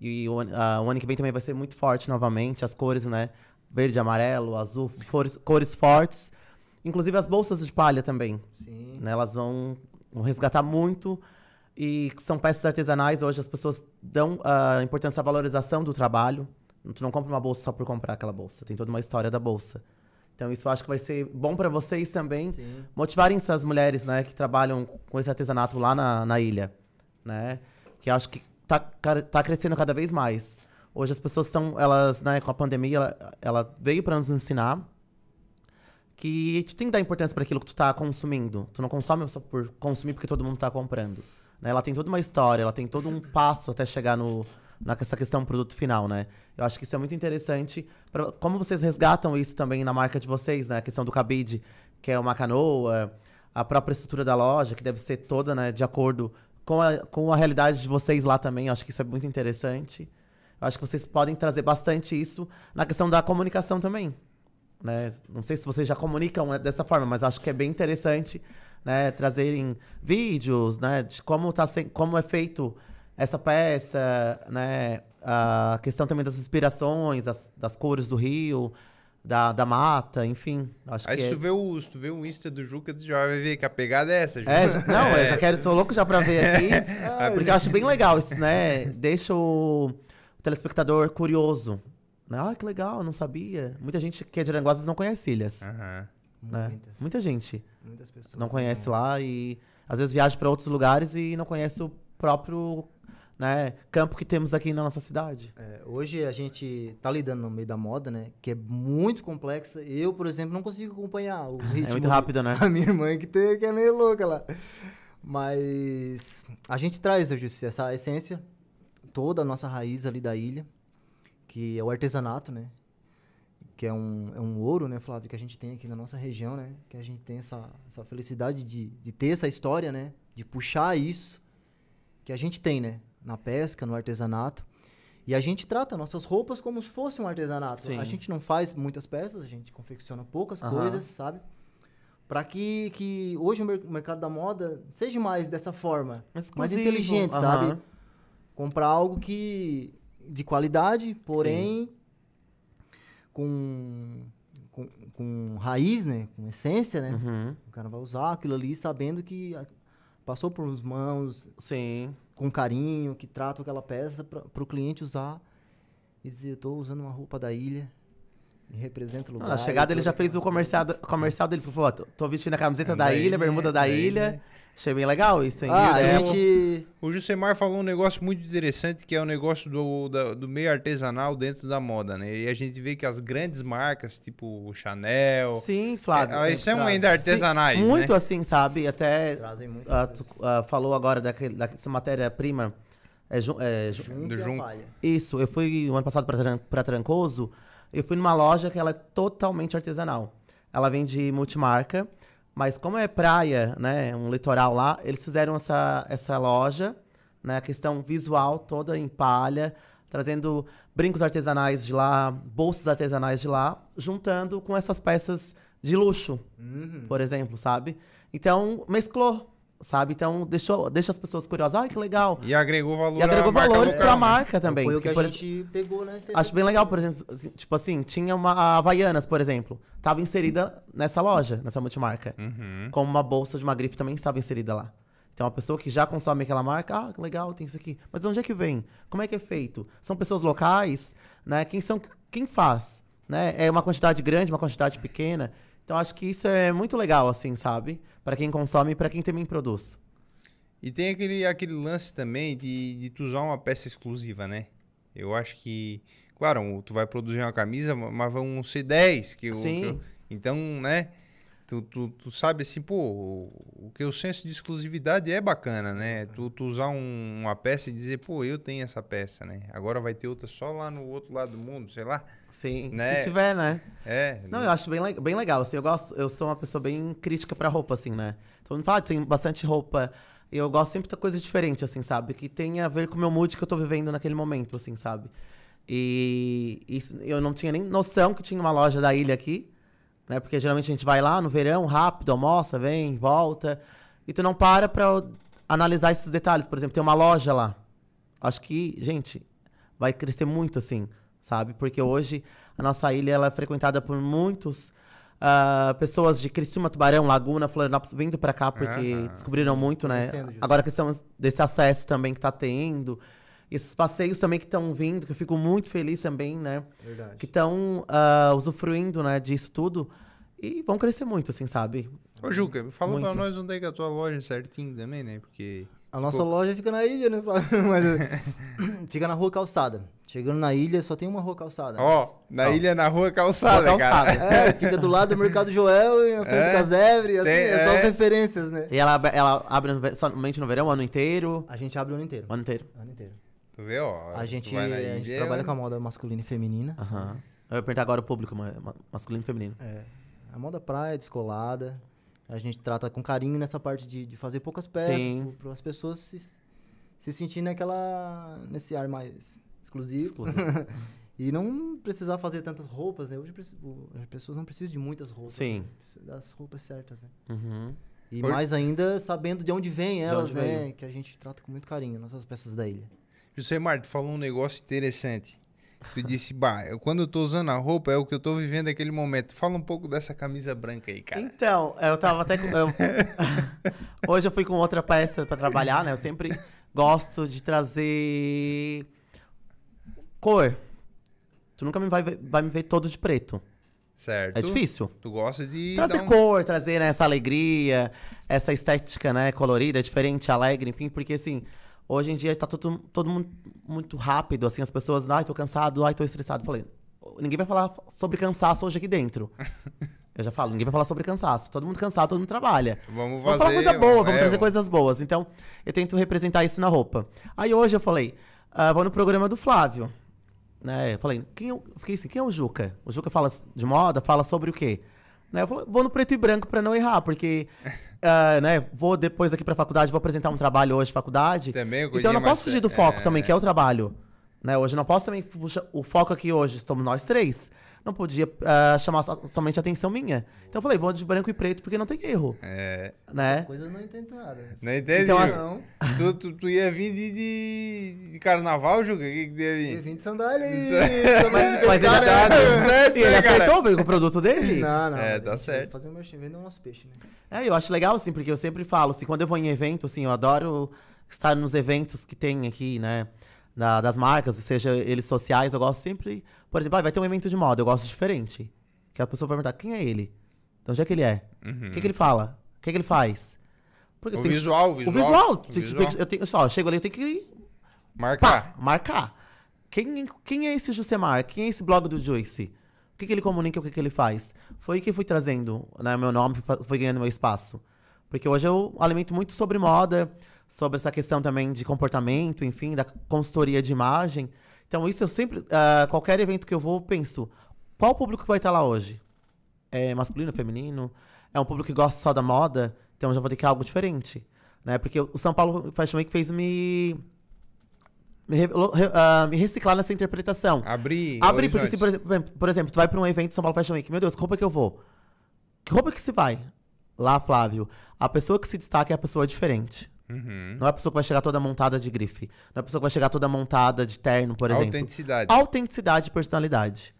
E o, a, o ano que vem também vai ser muito forte novamente. As cores, né? Verde, amarelo, azul, cores, cores fortes. Inclusive as bolsas de palha também. Sim. Né? Elas vão, vão resgatar muito. E são peças artesanais. Hoje as pessoas dão a uh, importância à valorização do trabalho. Tu não compra uma bolsa só por comprar aquela bolsa. Tem toda uma história da bolsa. Então isso acho que vai ser bom para vocês também Sim. motivarem essas mulheres, né, que trabalham com esse artesanato lá na, na ilha né? Que acho que tá, tá crescendo cada vez mais. Hoje as pessoas estão, elas, né, com a pandemia, ela, ela veio para nos ensinar que tu tem que dar importância para aquilo que tu tá consumindo. Tu não consome só por consumir porque todo mundo tá comprando. Né? Ela tem toda uma história, ela tem todo um passo até chegar no nessa questão produto final, né? Eu acho que isso é muito interessante. Pra, como vocês resgatam isso também na marca de vocês, né? A questão do cabide, que é uma canoa, a própria estrutura da loja, que deve ser toda né, de acordo com a, com a realidade de vocês lá também. Eu acho que isso é muito interessante. Eu acho que vocês podem trazer bastante isso na questão da comunicação também. Né? Não sei se vocês já comunicam é, dessa forma, mas acho que é bem interessante né, trazerem vídeos né, de como, tá se... como é feito essa peça, né, a questão também das inspirações, das, das cores do rio da, da mata, enfim. Acho Aí que se, é tu vê o, se tu vê o Insta do Juca, tu já vai ver que a pegada é essa, é, Juca. É, não, eu é. já quero, tô louco já pra ver aqui. Ah, porque eu acho bem legal isso, né? Deixa o telespectador curioso. Né? Ah, que legal, não sabia. Muita gente que é de Aranguá, não conhece Ilhas. Aham. Uhum. Né? Muitas, Muita gente não conhece, conhece lá e às vezes viaja para outros lugares e não conhece o próprio né, campo que temos aqui na nossa cidade. É, hoje a gente está lidando no meio da moda, né, que é muito complexa. Eu, por exemplo, não consigo acompanhar o é ritmo. É muito rápido, né? A minha irmã que, tem, que é meio louca lá. Mas a gente traz hoje essa essência, toda a nossa raiz ali da ilha, que é o artesanato, né? Que é um, é um ouro, né, Flávio, que a gente tem aqui na nossa região, né? Que a gente tem essa, essa felicidade de, de ter essa história, né? De puxar isso que a gente tem, né? na pesca, no artesanato. E a gente trata nossas roupas como se fosse um artesanato. Sim. A gente não faz muitas peças, a gente confecciona poucas uhum. coisas, sabe? Para que, que hoje o mercado da moda seja mais dessa forma, Exclusivo. mais inteligente, uhum. sabe? Comprar algo que de qualidade, porém com, com, com raiz, né? Com essência, né? Uhum. O cara vai usar aquilo ali sabendo que passou por uns mãos. Sim com carinho, que tratam aquela peça para o cliente usar e dizer, estou usando uma roupa da ilha representa o lugar. Ah, a chegada ele já fez o comercial, tá comercial dele, falou, tô, tô vestindo a camiseta da, da, ilha, ilha bermuda da, ilha. Achei bem legal isso, hein? Ah, é gente... O Jusemar falou um negócio muito interessante, que é o um negócio do, da, do meio artesanal dentro da moda, né? E a gente vê que as grandes marcas, tipo Chanel... Sim, Flávio. É, eles são é ainda artesanais, Sim, né? Muito né? assim, sabe? Até... Trazem muito. tu, falou agora daquele, dessa matéria-prima... É, é, do junto. Isso, eu fui o ano passado para Trancoso... Eu fui numa loja que ela é totalmente artesanal. Ela vem de multimarca, mas como é praia, né, um litoral lá, eles fizeram essa, essa loja, né, a questão visual toda em palha, trazendo brincos artesanais de lá, bolsas artesanais de lá, juntando com essas peças de luxo, uhum. por exemplo, sabe? Então, mesclou sabe? Então, deixou, deixa as pessoas curiosas. Ah, que legal. E agregou valor E agregou valores para a né? marca também. Foi o que, a gente ex... pegou, né? Acho bem legal, por exemplo, assim, tipo assim, tinha uma a Havaianas, por exemplo, estava inserida nessa loja, nessa multimarca. Uhum. Como uma bolsa de uma grife também estava inserida lá. Então, uma pessoa que já consome aquela marca, ah, que legal, tem isso aqui. Mas de onde é que vem? Como é que é feito? São pessoas locais, né? Quem são, quem faz? Né? É uma quantidade grande, uma quantidade pequena. Então acho que isso é muito legal, assim, sabe? Para quem consome e para quem também produz. E tem aquele, aquele lance também de, de tu usar uma peça exclusiva, né? Eu acho que, claro, tu vai produzir uma camisa, mas vão ser 10 que Sim. Que eu, então, né? Tu, tu, tu, sabe assim, pô, o que o senso de exclusividade é bacana, né? Tu, tu usar um, uma peça e dizer, pô, eu tenho essa peça, né? Agora vai ter outra só lá no outro lado do mundo, sei lá. Sim, né? se tiver, né? É. Não, eu acho bem, bem legal, assim, eu gosto, eu sou uma pessoa bem crítica pra roupa, assim, né? Todo mundo fala, ah, tem bastante roupa, eu gosto sempre de coisa diferente, assim, sabe? Que tem a ver com o meu mood que eu tô vivendo naquele momento, assim, sabe? E, e eu não tinha nem noção que tinha uma loja da ilha aqui, né? Porque geralmente a gente vai lá no verão, rápido, almoça, vem, volta, e tu não para pra analisar esses detalhes. Por exemplo, tem uma loja lá. Acho que, gente, vai crescer muito, assim sabe? Porque hoje a nossa ilha ela é frequentada por muitos uh, pessoas de Criciúma, Tubarão, Laguna, Florianópolis vindo para cá porque ah, descobriram sim. muito, né? Agora a questão desse acesso também que está tendo, esses passeios também que estão vindo, que eu fico muito feliz também, né? Verdade. Que estão uh, ah, usufruindo, né, disso tudo e vão crescer muito, assim, sabe? Ô, Juca, fala muito. pra nós onde é que é a tua loja certinho também, né? Porque a tipo, nossa Pô. loja fica na ilha, né, Flávio? Mas, fica na rua calçada. Chegando na ilha, só tem uma rua calçada. Ó, né? na ilha ilha, na rua calçada, rua calçada. Cara. É, fica do lado do Mercado Joel e frente é, do Casebre. Assim, tem, é só as é. referências, né? E ela, ela abre somente no verão, o ano inteiro? A gente abre o ano inteiro. O ano inteiro. O ano inteiro. Tu vê, ó. A gente, a ilha, gente trabalha é com a moda masculina e feminina. Aham. Uh -huh. Eu ia perguntar agora o público, masculino e feminino. É. A moda praia, descolada a gente trata com carinho nessa parte de, de fazer poucas peças, para as pessoas se, se sentir naquela, nesse ar mais exclusivo. exclusivo. e não precisar fazer tantas roupas, né? Hoje as pessoas não precisam de muitas roupas. Sim. Né? Das roupas certas, né? Uhum. E Por... mais ainda sabendo de onde vêm elas, onde né? Vem. Que a gente trata com muito carinho, nossas peças da ilha. José Marto falou um negócio interessante. Tu disse, bah, eu, quando eu tô usando a roupa, é o que eu tô vivendo naquele momento. Fala um pouco dessa camisa branca aí, cara. Então, eu tava até com. Eu... Hoje eu fui com outra peça para trabalhar, né? Eu sempre gosto de trazer cor. Tu nunca me vai, vai me ver todo de preto. Certo. É difícil. Tu gosta de. Trazer um... cor, trazer né, essa alegria, essa estética, né? Colorida, diferente, alegre, enfim, porque assim, Hoje em dia tá todo, todo mundo muito rápido, assim, as pessoas, ai, tô cansado, ai, tô estressado. falei, ninguém vai falar sobre cansaço hoje aqui dentro. Eu já falo, ninguém vai falar sobre cansaço. Todo mundo cansado, todo mundo trabalha. Vamos, fazer, vamos falar coisa boa, vamos é, trazer coisas boas. Então, eu tento representar isso na roupa. Aí hoje eu falei, ah, vou no programa do Flávio. Né? Eu falei, quem, eu é fiquei assim, quem é o Juca? O Juca fala de moda, fala sobre o quê? Né? Eu vou no preto e branco para não errar, porque uh, né, vou depois aqui para faculdade, vou apresentar um trabalho hoje faculdade. Também, é então eu não posso fugir do foco é... também, que é o trabalho. Né? Hoje eu não posso também o foco aqui hoje, estamos nós três não podia uh, chamar somente a atenção minha. Então eu falei, vou de branco e preto porque não tem erro. É. Né? As coisas não intentaram. Não entendi. Então, as... Tu, tu, tu, ia vir de, de, de carnaval, Juca? O que, que tu ia vir? Eu vim de sandália e... mas, mas ele, tá, certo, né, né, ele né, aceitou, veio com o produto dele? Não, não. É, tá certo. Fazer um merchan, vender nosso peixe, né? É, eu acho legal, assim, porque eu sempre falo, assim, quando eu vou em evento, assim, eu adoro estar nos eventos que tem aqui, né? das marcas, seja eles sociais, eu gosto sempre. Por exemplo, ah, vai ter um evento de moda, eu gosto diferente. Que a pessoa vai perguntar quem é ele? Então onde é que ele é? Uhum. O que, que ele fala? O que, que ele faz? Porque o, visual, o visual, o visual. O visual. Eu tenho, só, eu chego ali, eu tenho que. Marcar. Pá, marcar. Quem, quem é esse Jusemar? Quem é esse blog do Joyce? O que, que ele comunica, o que, que ele faz? Foi que fui trazendo né, meu nome, foi ganhando meu espaço. Porque hoje eu alimento muito sobre moda, sobre essa questão também de comportamento, enfim, da consultoria de imagem. Então, isso eu sempre, uh, qualquer evento que eu vou, penso: qual público vai estar lá hoje? É masculino, feminino? É um público que gosta só da moda? Então, já vou ter que algo diferente. Né? Porque o São Paulo Fashion Week fez me. Me, uh, me reciclar nessa interpretação. Abrir. Abrir, porque se, por exemplo, por exemplo, tu vai para um evento São Paulo Fashion Week, meu Deus, que roupa que eu vou? Que roupa que se vai? Lá, Flávio, a pessoa que se destaca é a pessoa diferente. Uhum. Não é a pessoa que vai chegar toda montada de grife. Não é a pessoa que vai chegar toda montada de terno, por exemplo. Autenticidade. Autenticidade e personalidade.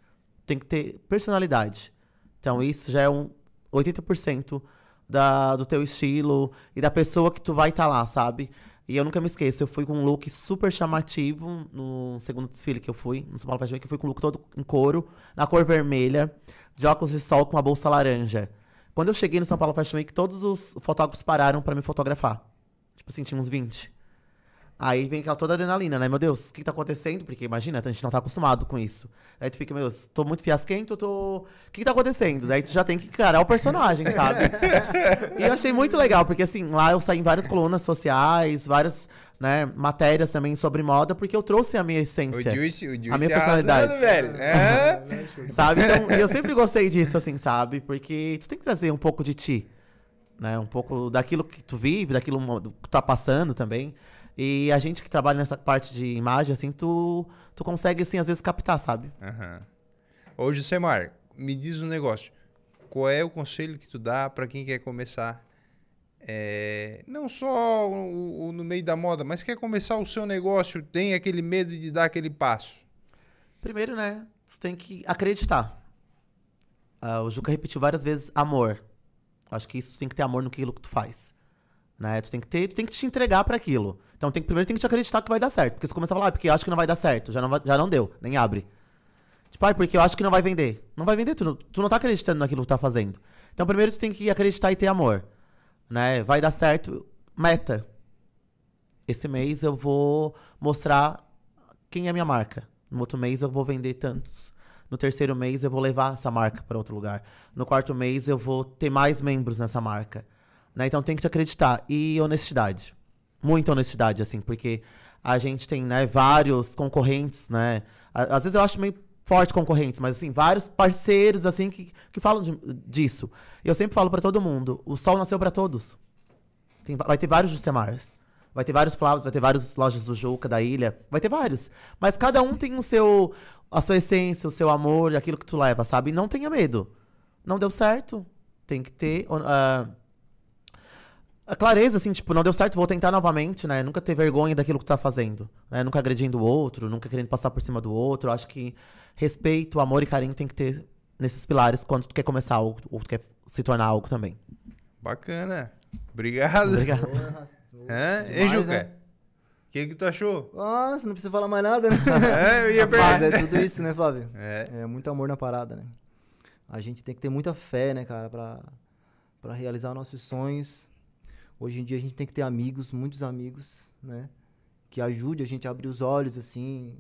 Tem que ter personalidade. Então, isso já é um 80% da, do teu estilo e da pessoa que tu vai estar tá lá, sabe? E eu nunca me esqueço, eu fui com um look super chamativo no segundo desfile que eu fui, no São Paulo Fashion Week, eu fui com um look todo em couro, na cor vermelha, de óculos de sol com uma bolsa laranja. Quando eu cheguei no São Paulo Fashion Week, todos os fotógrafos pararam para me fotografar. Tipo assim, tinha uns 20. Aí vem aquela toda adrenalina, né? Meu Deus, o que, que tá acontecendo? Porque imagina, a gente não tá acostumado com isso. Aí tu fica, meu Deus, tô muito fiasquento, tô. O que, que tá acontecendo? Daí tu já tem que encarar o personagem, sabe? e eu achei muito legal, porque assim, lá eu saí em várias colunas sociais, várias né, matérias também sobre moda, porque eu trouxe a minha essência. O Juice, o Juice a minha personalidade. Arrasando, velho. É. sabe? Então, eu sempre gostei disso, assim, sabe? Porque tu tem que trazer um pouco de ti né? Um pouco daquilo que tu vive, daquilo que tu tá passando também. E a gente que trabalha nessa parte de imagem, assim, tu, tu consegue, assim, às vezes captar, sabe? Uhum. Hoje, Semar, me diz um negócio. Qual é o conselho que tu dá para quem quer começar é, não só o, o, no meio da moda, mas quer começar o seu negócio, tem aquele medo de dar aquele passo? Primeiro, né? Tu tem que acreditar. Uh, o Juca repetiu várias vezes amor. Acho que isso tem que ter amor no que tu faz. Né? Tu tem que ter, tu tem que te entregar para aquilo. Então tem que, primeiro tem que te acreditar que vai dar certo. Porque se começar a falar, ah, porque eu acho que não vai dar certo, já não, vai, já não deu, nem abre. Tipo, ah, porque eu acho que não vai vender. Não vai vender, tu não, tu não tá acreditando naquilo que tu tá fazendo. Então primeiro tu tem que acreditar e ter amor. Né? Vai dar certo, meta. Esse mês eu vou mostrar quem é a minha marca. No outro mês eu vou vender tantos. No terceiro mês eu vou levar essa marca para outro lugar. No quarto mês eu vou ter mais membros nessa marca. Né? Então tem que se acreditar. E honestidade. Muita honestidade, assim, porque a gente tem né, vários concorrentes, né? Às vezes eu acho meio forte concorrentes, mas assim, vários parceiros assim que, que falam de, disso. Eu sempre falo para todo mundo, o sol nasceu para todos. Tem, vai ter vários Justemars. Vai ter vários Flávio, vai ter várias lojas do Juca, da Ilha. Vai ter vários. Mas cada um tem o seu, a sua essência, o seu amor, aquilo que tu leva, sabe? não tenha medo. Não deu certo. Tem que ter uh, a clareza, assim, tipo, não deu certo, vou tentar novamente, né? Nunca ter vergonha daquilo que tu tá fazendo. Né? Nunca agredindo o outro, nunca querendo passar por cima do outro. Eu acho que respeito, amor e carinho tem que ter nesses pilares quando tu quer começar algo ou tu quer se tornar algo também. Bacana. Obrigado. Obrigado. É? Demais, Hein, Juca? Né? O que, que tu achou? Nossa, não precisa falar mais nada, né? é, eu ia perguntar. Mas é tudo isso, né, Flávio? É. é. muito amor na parada, né? A gente tem que ter muita fé, né, cara, pra, pra realizar nossos sonhos. Hoje em dia a gente tem que ter amigos, muitos amigos, né? Que ajude a gente a abrir os olhos, assim.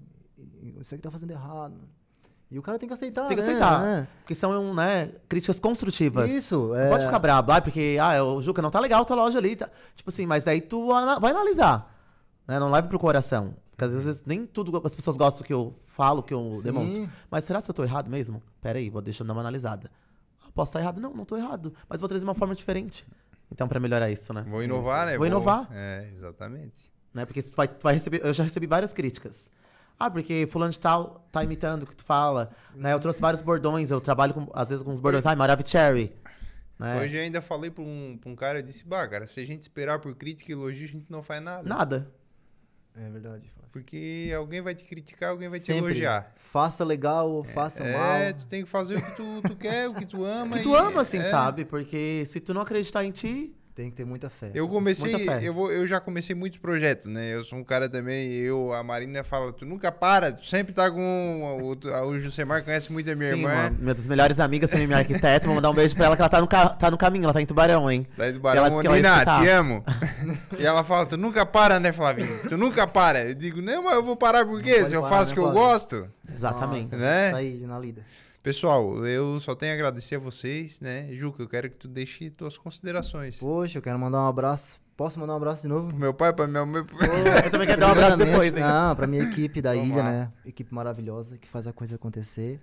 Isso aqui tá fazendo errado, mano e o cara tem que aceitar, Tem que né? aceitar. É. Porque são, né, críticas construtivas. Isso, é. pode ficar brabo, ah, porque, ah, é, o Juca não tá legal tua loja ali. Tá... Tipo assim, mas daí tu vai analisar. Né? Não leve pro coração. Porque às vezes nem tudo as pessoas gostam que eu falo, que eu Sim. demonstro. Mas será que eu tô errado mesmo? Pera aí, vou deixar dar uma analisada. Ah, posso estar tá errado? Não, não tô errado. Mas vou trazer uma forma diferente. Então, pra melhorar isso, né? Vou inovar, isso. né? Vou, vou inovar. É, exatamente. Né? Porque vai, vai receber. Eu já recebi várias críticas. Ah, porque fulano de tal tá imitando o que tu fala. Né? Eu trouxe vários bordões, eu trabalho com, às vezes com os bordões. Ai, Maravicherry. Né? Hoje eu ainda falei pra um, pra um cara, eu disse, bah, cara, se a gente esperar por crítica e elogio, a gente não faz nada. Nada. É verdade, assim. Porque alguém vai te criticar, alguém vai Sempre. te elogiar. Faça legal, faça é, mal. É, tu tem que fazer o que tu, tu quer, o que tu ama. O que tu e, ama, assim, é. sabe? Porque se tu não acreditar em ti, tem que ter muita fé. Eu comecei, eu, vou, eu já comecei muitos projetos, né? Eu sou um cara também, eu, a Marina fala, tu nunca para, tu sempre tá com. O, o Jusemar conhece muito a minha Sim, irmã. Uma, uma das melhores amigas também, minha arquiteta. Vou mandar um beijo pra ela, que ela tá no, tá no caminho, ela tá em Tubarão, hein? Tá em Tubarão, ela que Nina, te amo. e ela fala, tu nunca para, né, Flavinho? Tu nunca para. Eu digo, não, mas eu vou parar por quê? Se eu parar, faço o que né, eu gosto. Exatamente. Nossa, né? Tá aí na lida. Pessoal, eu só tenho a agradecer a vocês, né? Juca, eu quero que tu deixe tuas considerações. Poxa, eu quero mandar um abraço. Posso mandar um abraço de novo? Pro meu pai, pra minha mãe. Pro... eu também quero dar um abraço depois, hein? Né? Não, pra minha equipe da Vamos ilha, lá. né? Equipe maravilhosa que faz a coisa acontecer.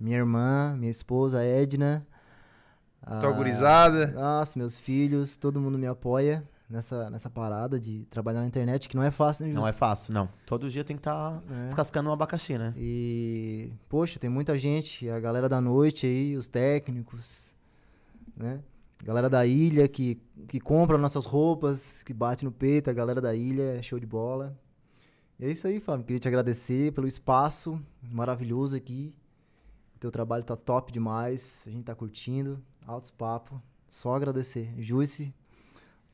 Minha irmã, minha esposa, Edna. Tua Ah, gurizada. Nossa, meus filhos, todo mundo me apoia nessa, nessa parada de trabalhar na internet, que não é fácil, né, Não é fácil, não. Todo dia tem que estar tá é. descascando um abacaxi, né? E, poxa, tem muita gente, a galera da noite aí, os técnicos, né? Galera da ilha que, que compra nossas roupas, que bate no peito, a galera da ilha, é show de bola. E é isso aí, Fábio. Queria te agradecer pelo espaço maravilhoso aqui. O teu trabalho tá top demais. A gente tá curtindo. Altos papo. Só agradecer. Juice,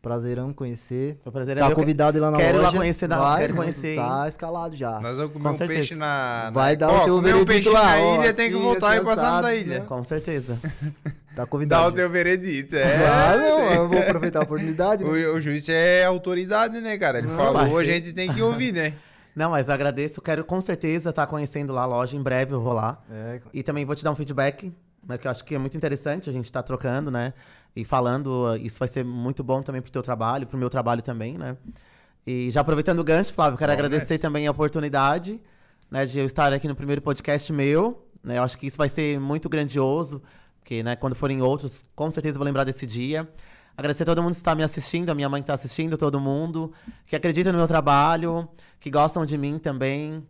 Prazerão conhecer. O prazer é tá meu. convidado lá na quero loja. Quero lá conhecer, não. Vai, quero conhecer. Tá escalado já. Nós vamos comer Com um certeza. peixe na, na... Vai dar Pô, o teu veredito lá. Na ilha, ó, tem que assim, voltar e passar da ilha. Né? Com certeza. Tá convidado. Dá o teu veredito, é. Ah, não, eu vou aproveitar a oportunidade. Né? O, o, juiz é autoridade, né, cara? Ele não, falou, a gente tem que ouvir, né? Não, mas agradeço. Quero com certeza estar tá conhecendo lá a loja. Em breve eu vou lá. É. E também vou te dar um feedback, né, que eu acho que é muito interessante. A gente tá trocando, né? e falando. Ah, isso vai ser muito bom também pro teu trabalho, pro meu trabalho também, né? E já aproveitando o gancho, Flávio, quero bom, agradecer né? também a oportunidade né, de eu estar aqui no primeiro podcast meu. Né? Eu acho que isso vai ser muito grandioso, porque né, quando forem outros, com certeza vou lembrar desse dia. Agradecer a todo mundo que está me assistindo, a minha mãe que está assistindo, todo mundo, que acredita no meu trabalho, que gostam de mim também.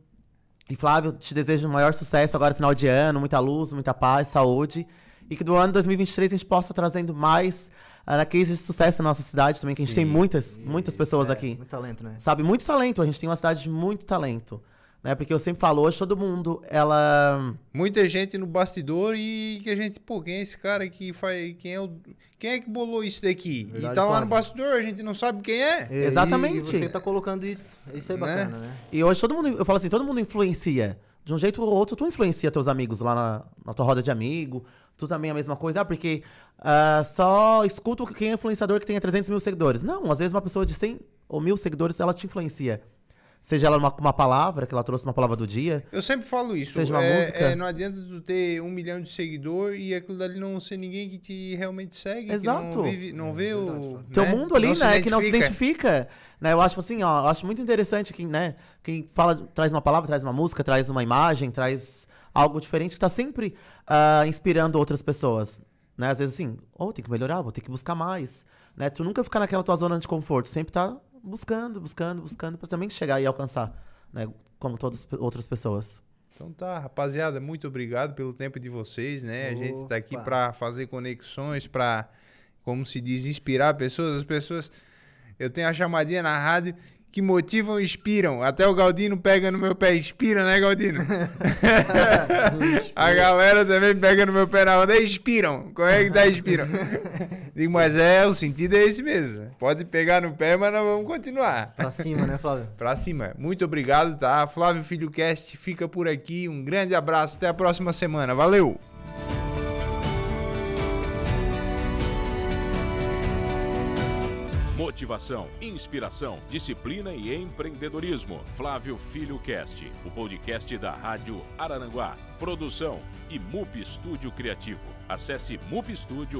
E Flávio, te desejo o maior sucesso agora, final de ano, muita luz, muita paz, saúde e que do ano 2023 a gente possa trazendo mais uh, cases de sucesso na nossa cidade também, que a gente Sim, tem muitas, muitas pessoas é, aqui. Muito talento, né? Sabe, muito talento. A gente tem uma cidade de muito talento. Né? Porque eu sempre falo, hoje todo mundo, ela. Muita gente no bastidor e que a gente, pô, quem é esse cara que faz. Quem é, o, quem é que bolou isso daqui? Verdade, e tá lá no bastidor, a gente não sabe quem é. E, Exatamente. E você tá colocando isso. Isso é né? bacana, né? né? E hoje todo mundo, eu falo assim, todo mundo influencia. De um jeito ou outro, tu influencia teus amigos lá na, na tua roda de amigo, Tu também é a mesma coisa? Ah, porque uh, só escuta quem é influenciador que tenha 300 mil seguidores. Não, às vezes uma pessoa de 100 ou mil seguidores, ela te influencia. Seja ela uma, uma palavra, que ela trouxe uma palavra do dia. Eu sempre falo isso. Seja uma é, música. É, não adianta tu ter um milhão de seguidor e aquilo dali não ser ninguém que te realmente segue. Exato. não, vive, não vê o. né? Teu mundo ali, não né? Que não se identifica. Né? Eu acho assim, ó, eu acho muito interessante quem, né? Quem fala, traz uma palavra, traz uma música, traz uma imagem, traz algo diferente, está sempre uh, inspirando outras pessoas. Né? Às vezes assim, ou oh, tem que melhorar, vou ter que buscar mais. Né? Tu nunca fica naquela tua zona de conforto, sempre tá buscando, buscando, buscando, para também chegar e alcançar, né? Como todas as outras pessoas. Então tá, rapaziada, muito obrigado pelo tempo de vocês, né? A gente tá aqui para fazer conexões, para, como se diz, inspirar pessoas. As pessoas. Eu tenho a chamadinha na rádio que motivam e inspiram. Até o Galdino pega no meu pé, inspira, né, Galdino? a galera também pega no meu pé na roda, inspiram. Como é que dá, inspiram? Digo, mas é, o sentido é esse mesmo. Pode pegar no pé, mas nós vamos continuar. Pra cima, né, Flávio? pra cima. Muito obrigado, tá? Flávio Filho Cast fica por aqui. Um grande abraço, até a próxima semana. Valeu! Motivação, inspiração, disciplina e empreendedorismo. Flávio Filho Cast, o podcast da Rádio Araranguá. Produção e MUP Estúdio Criativo. Acesse mupstudio.com.br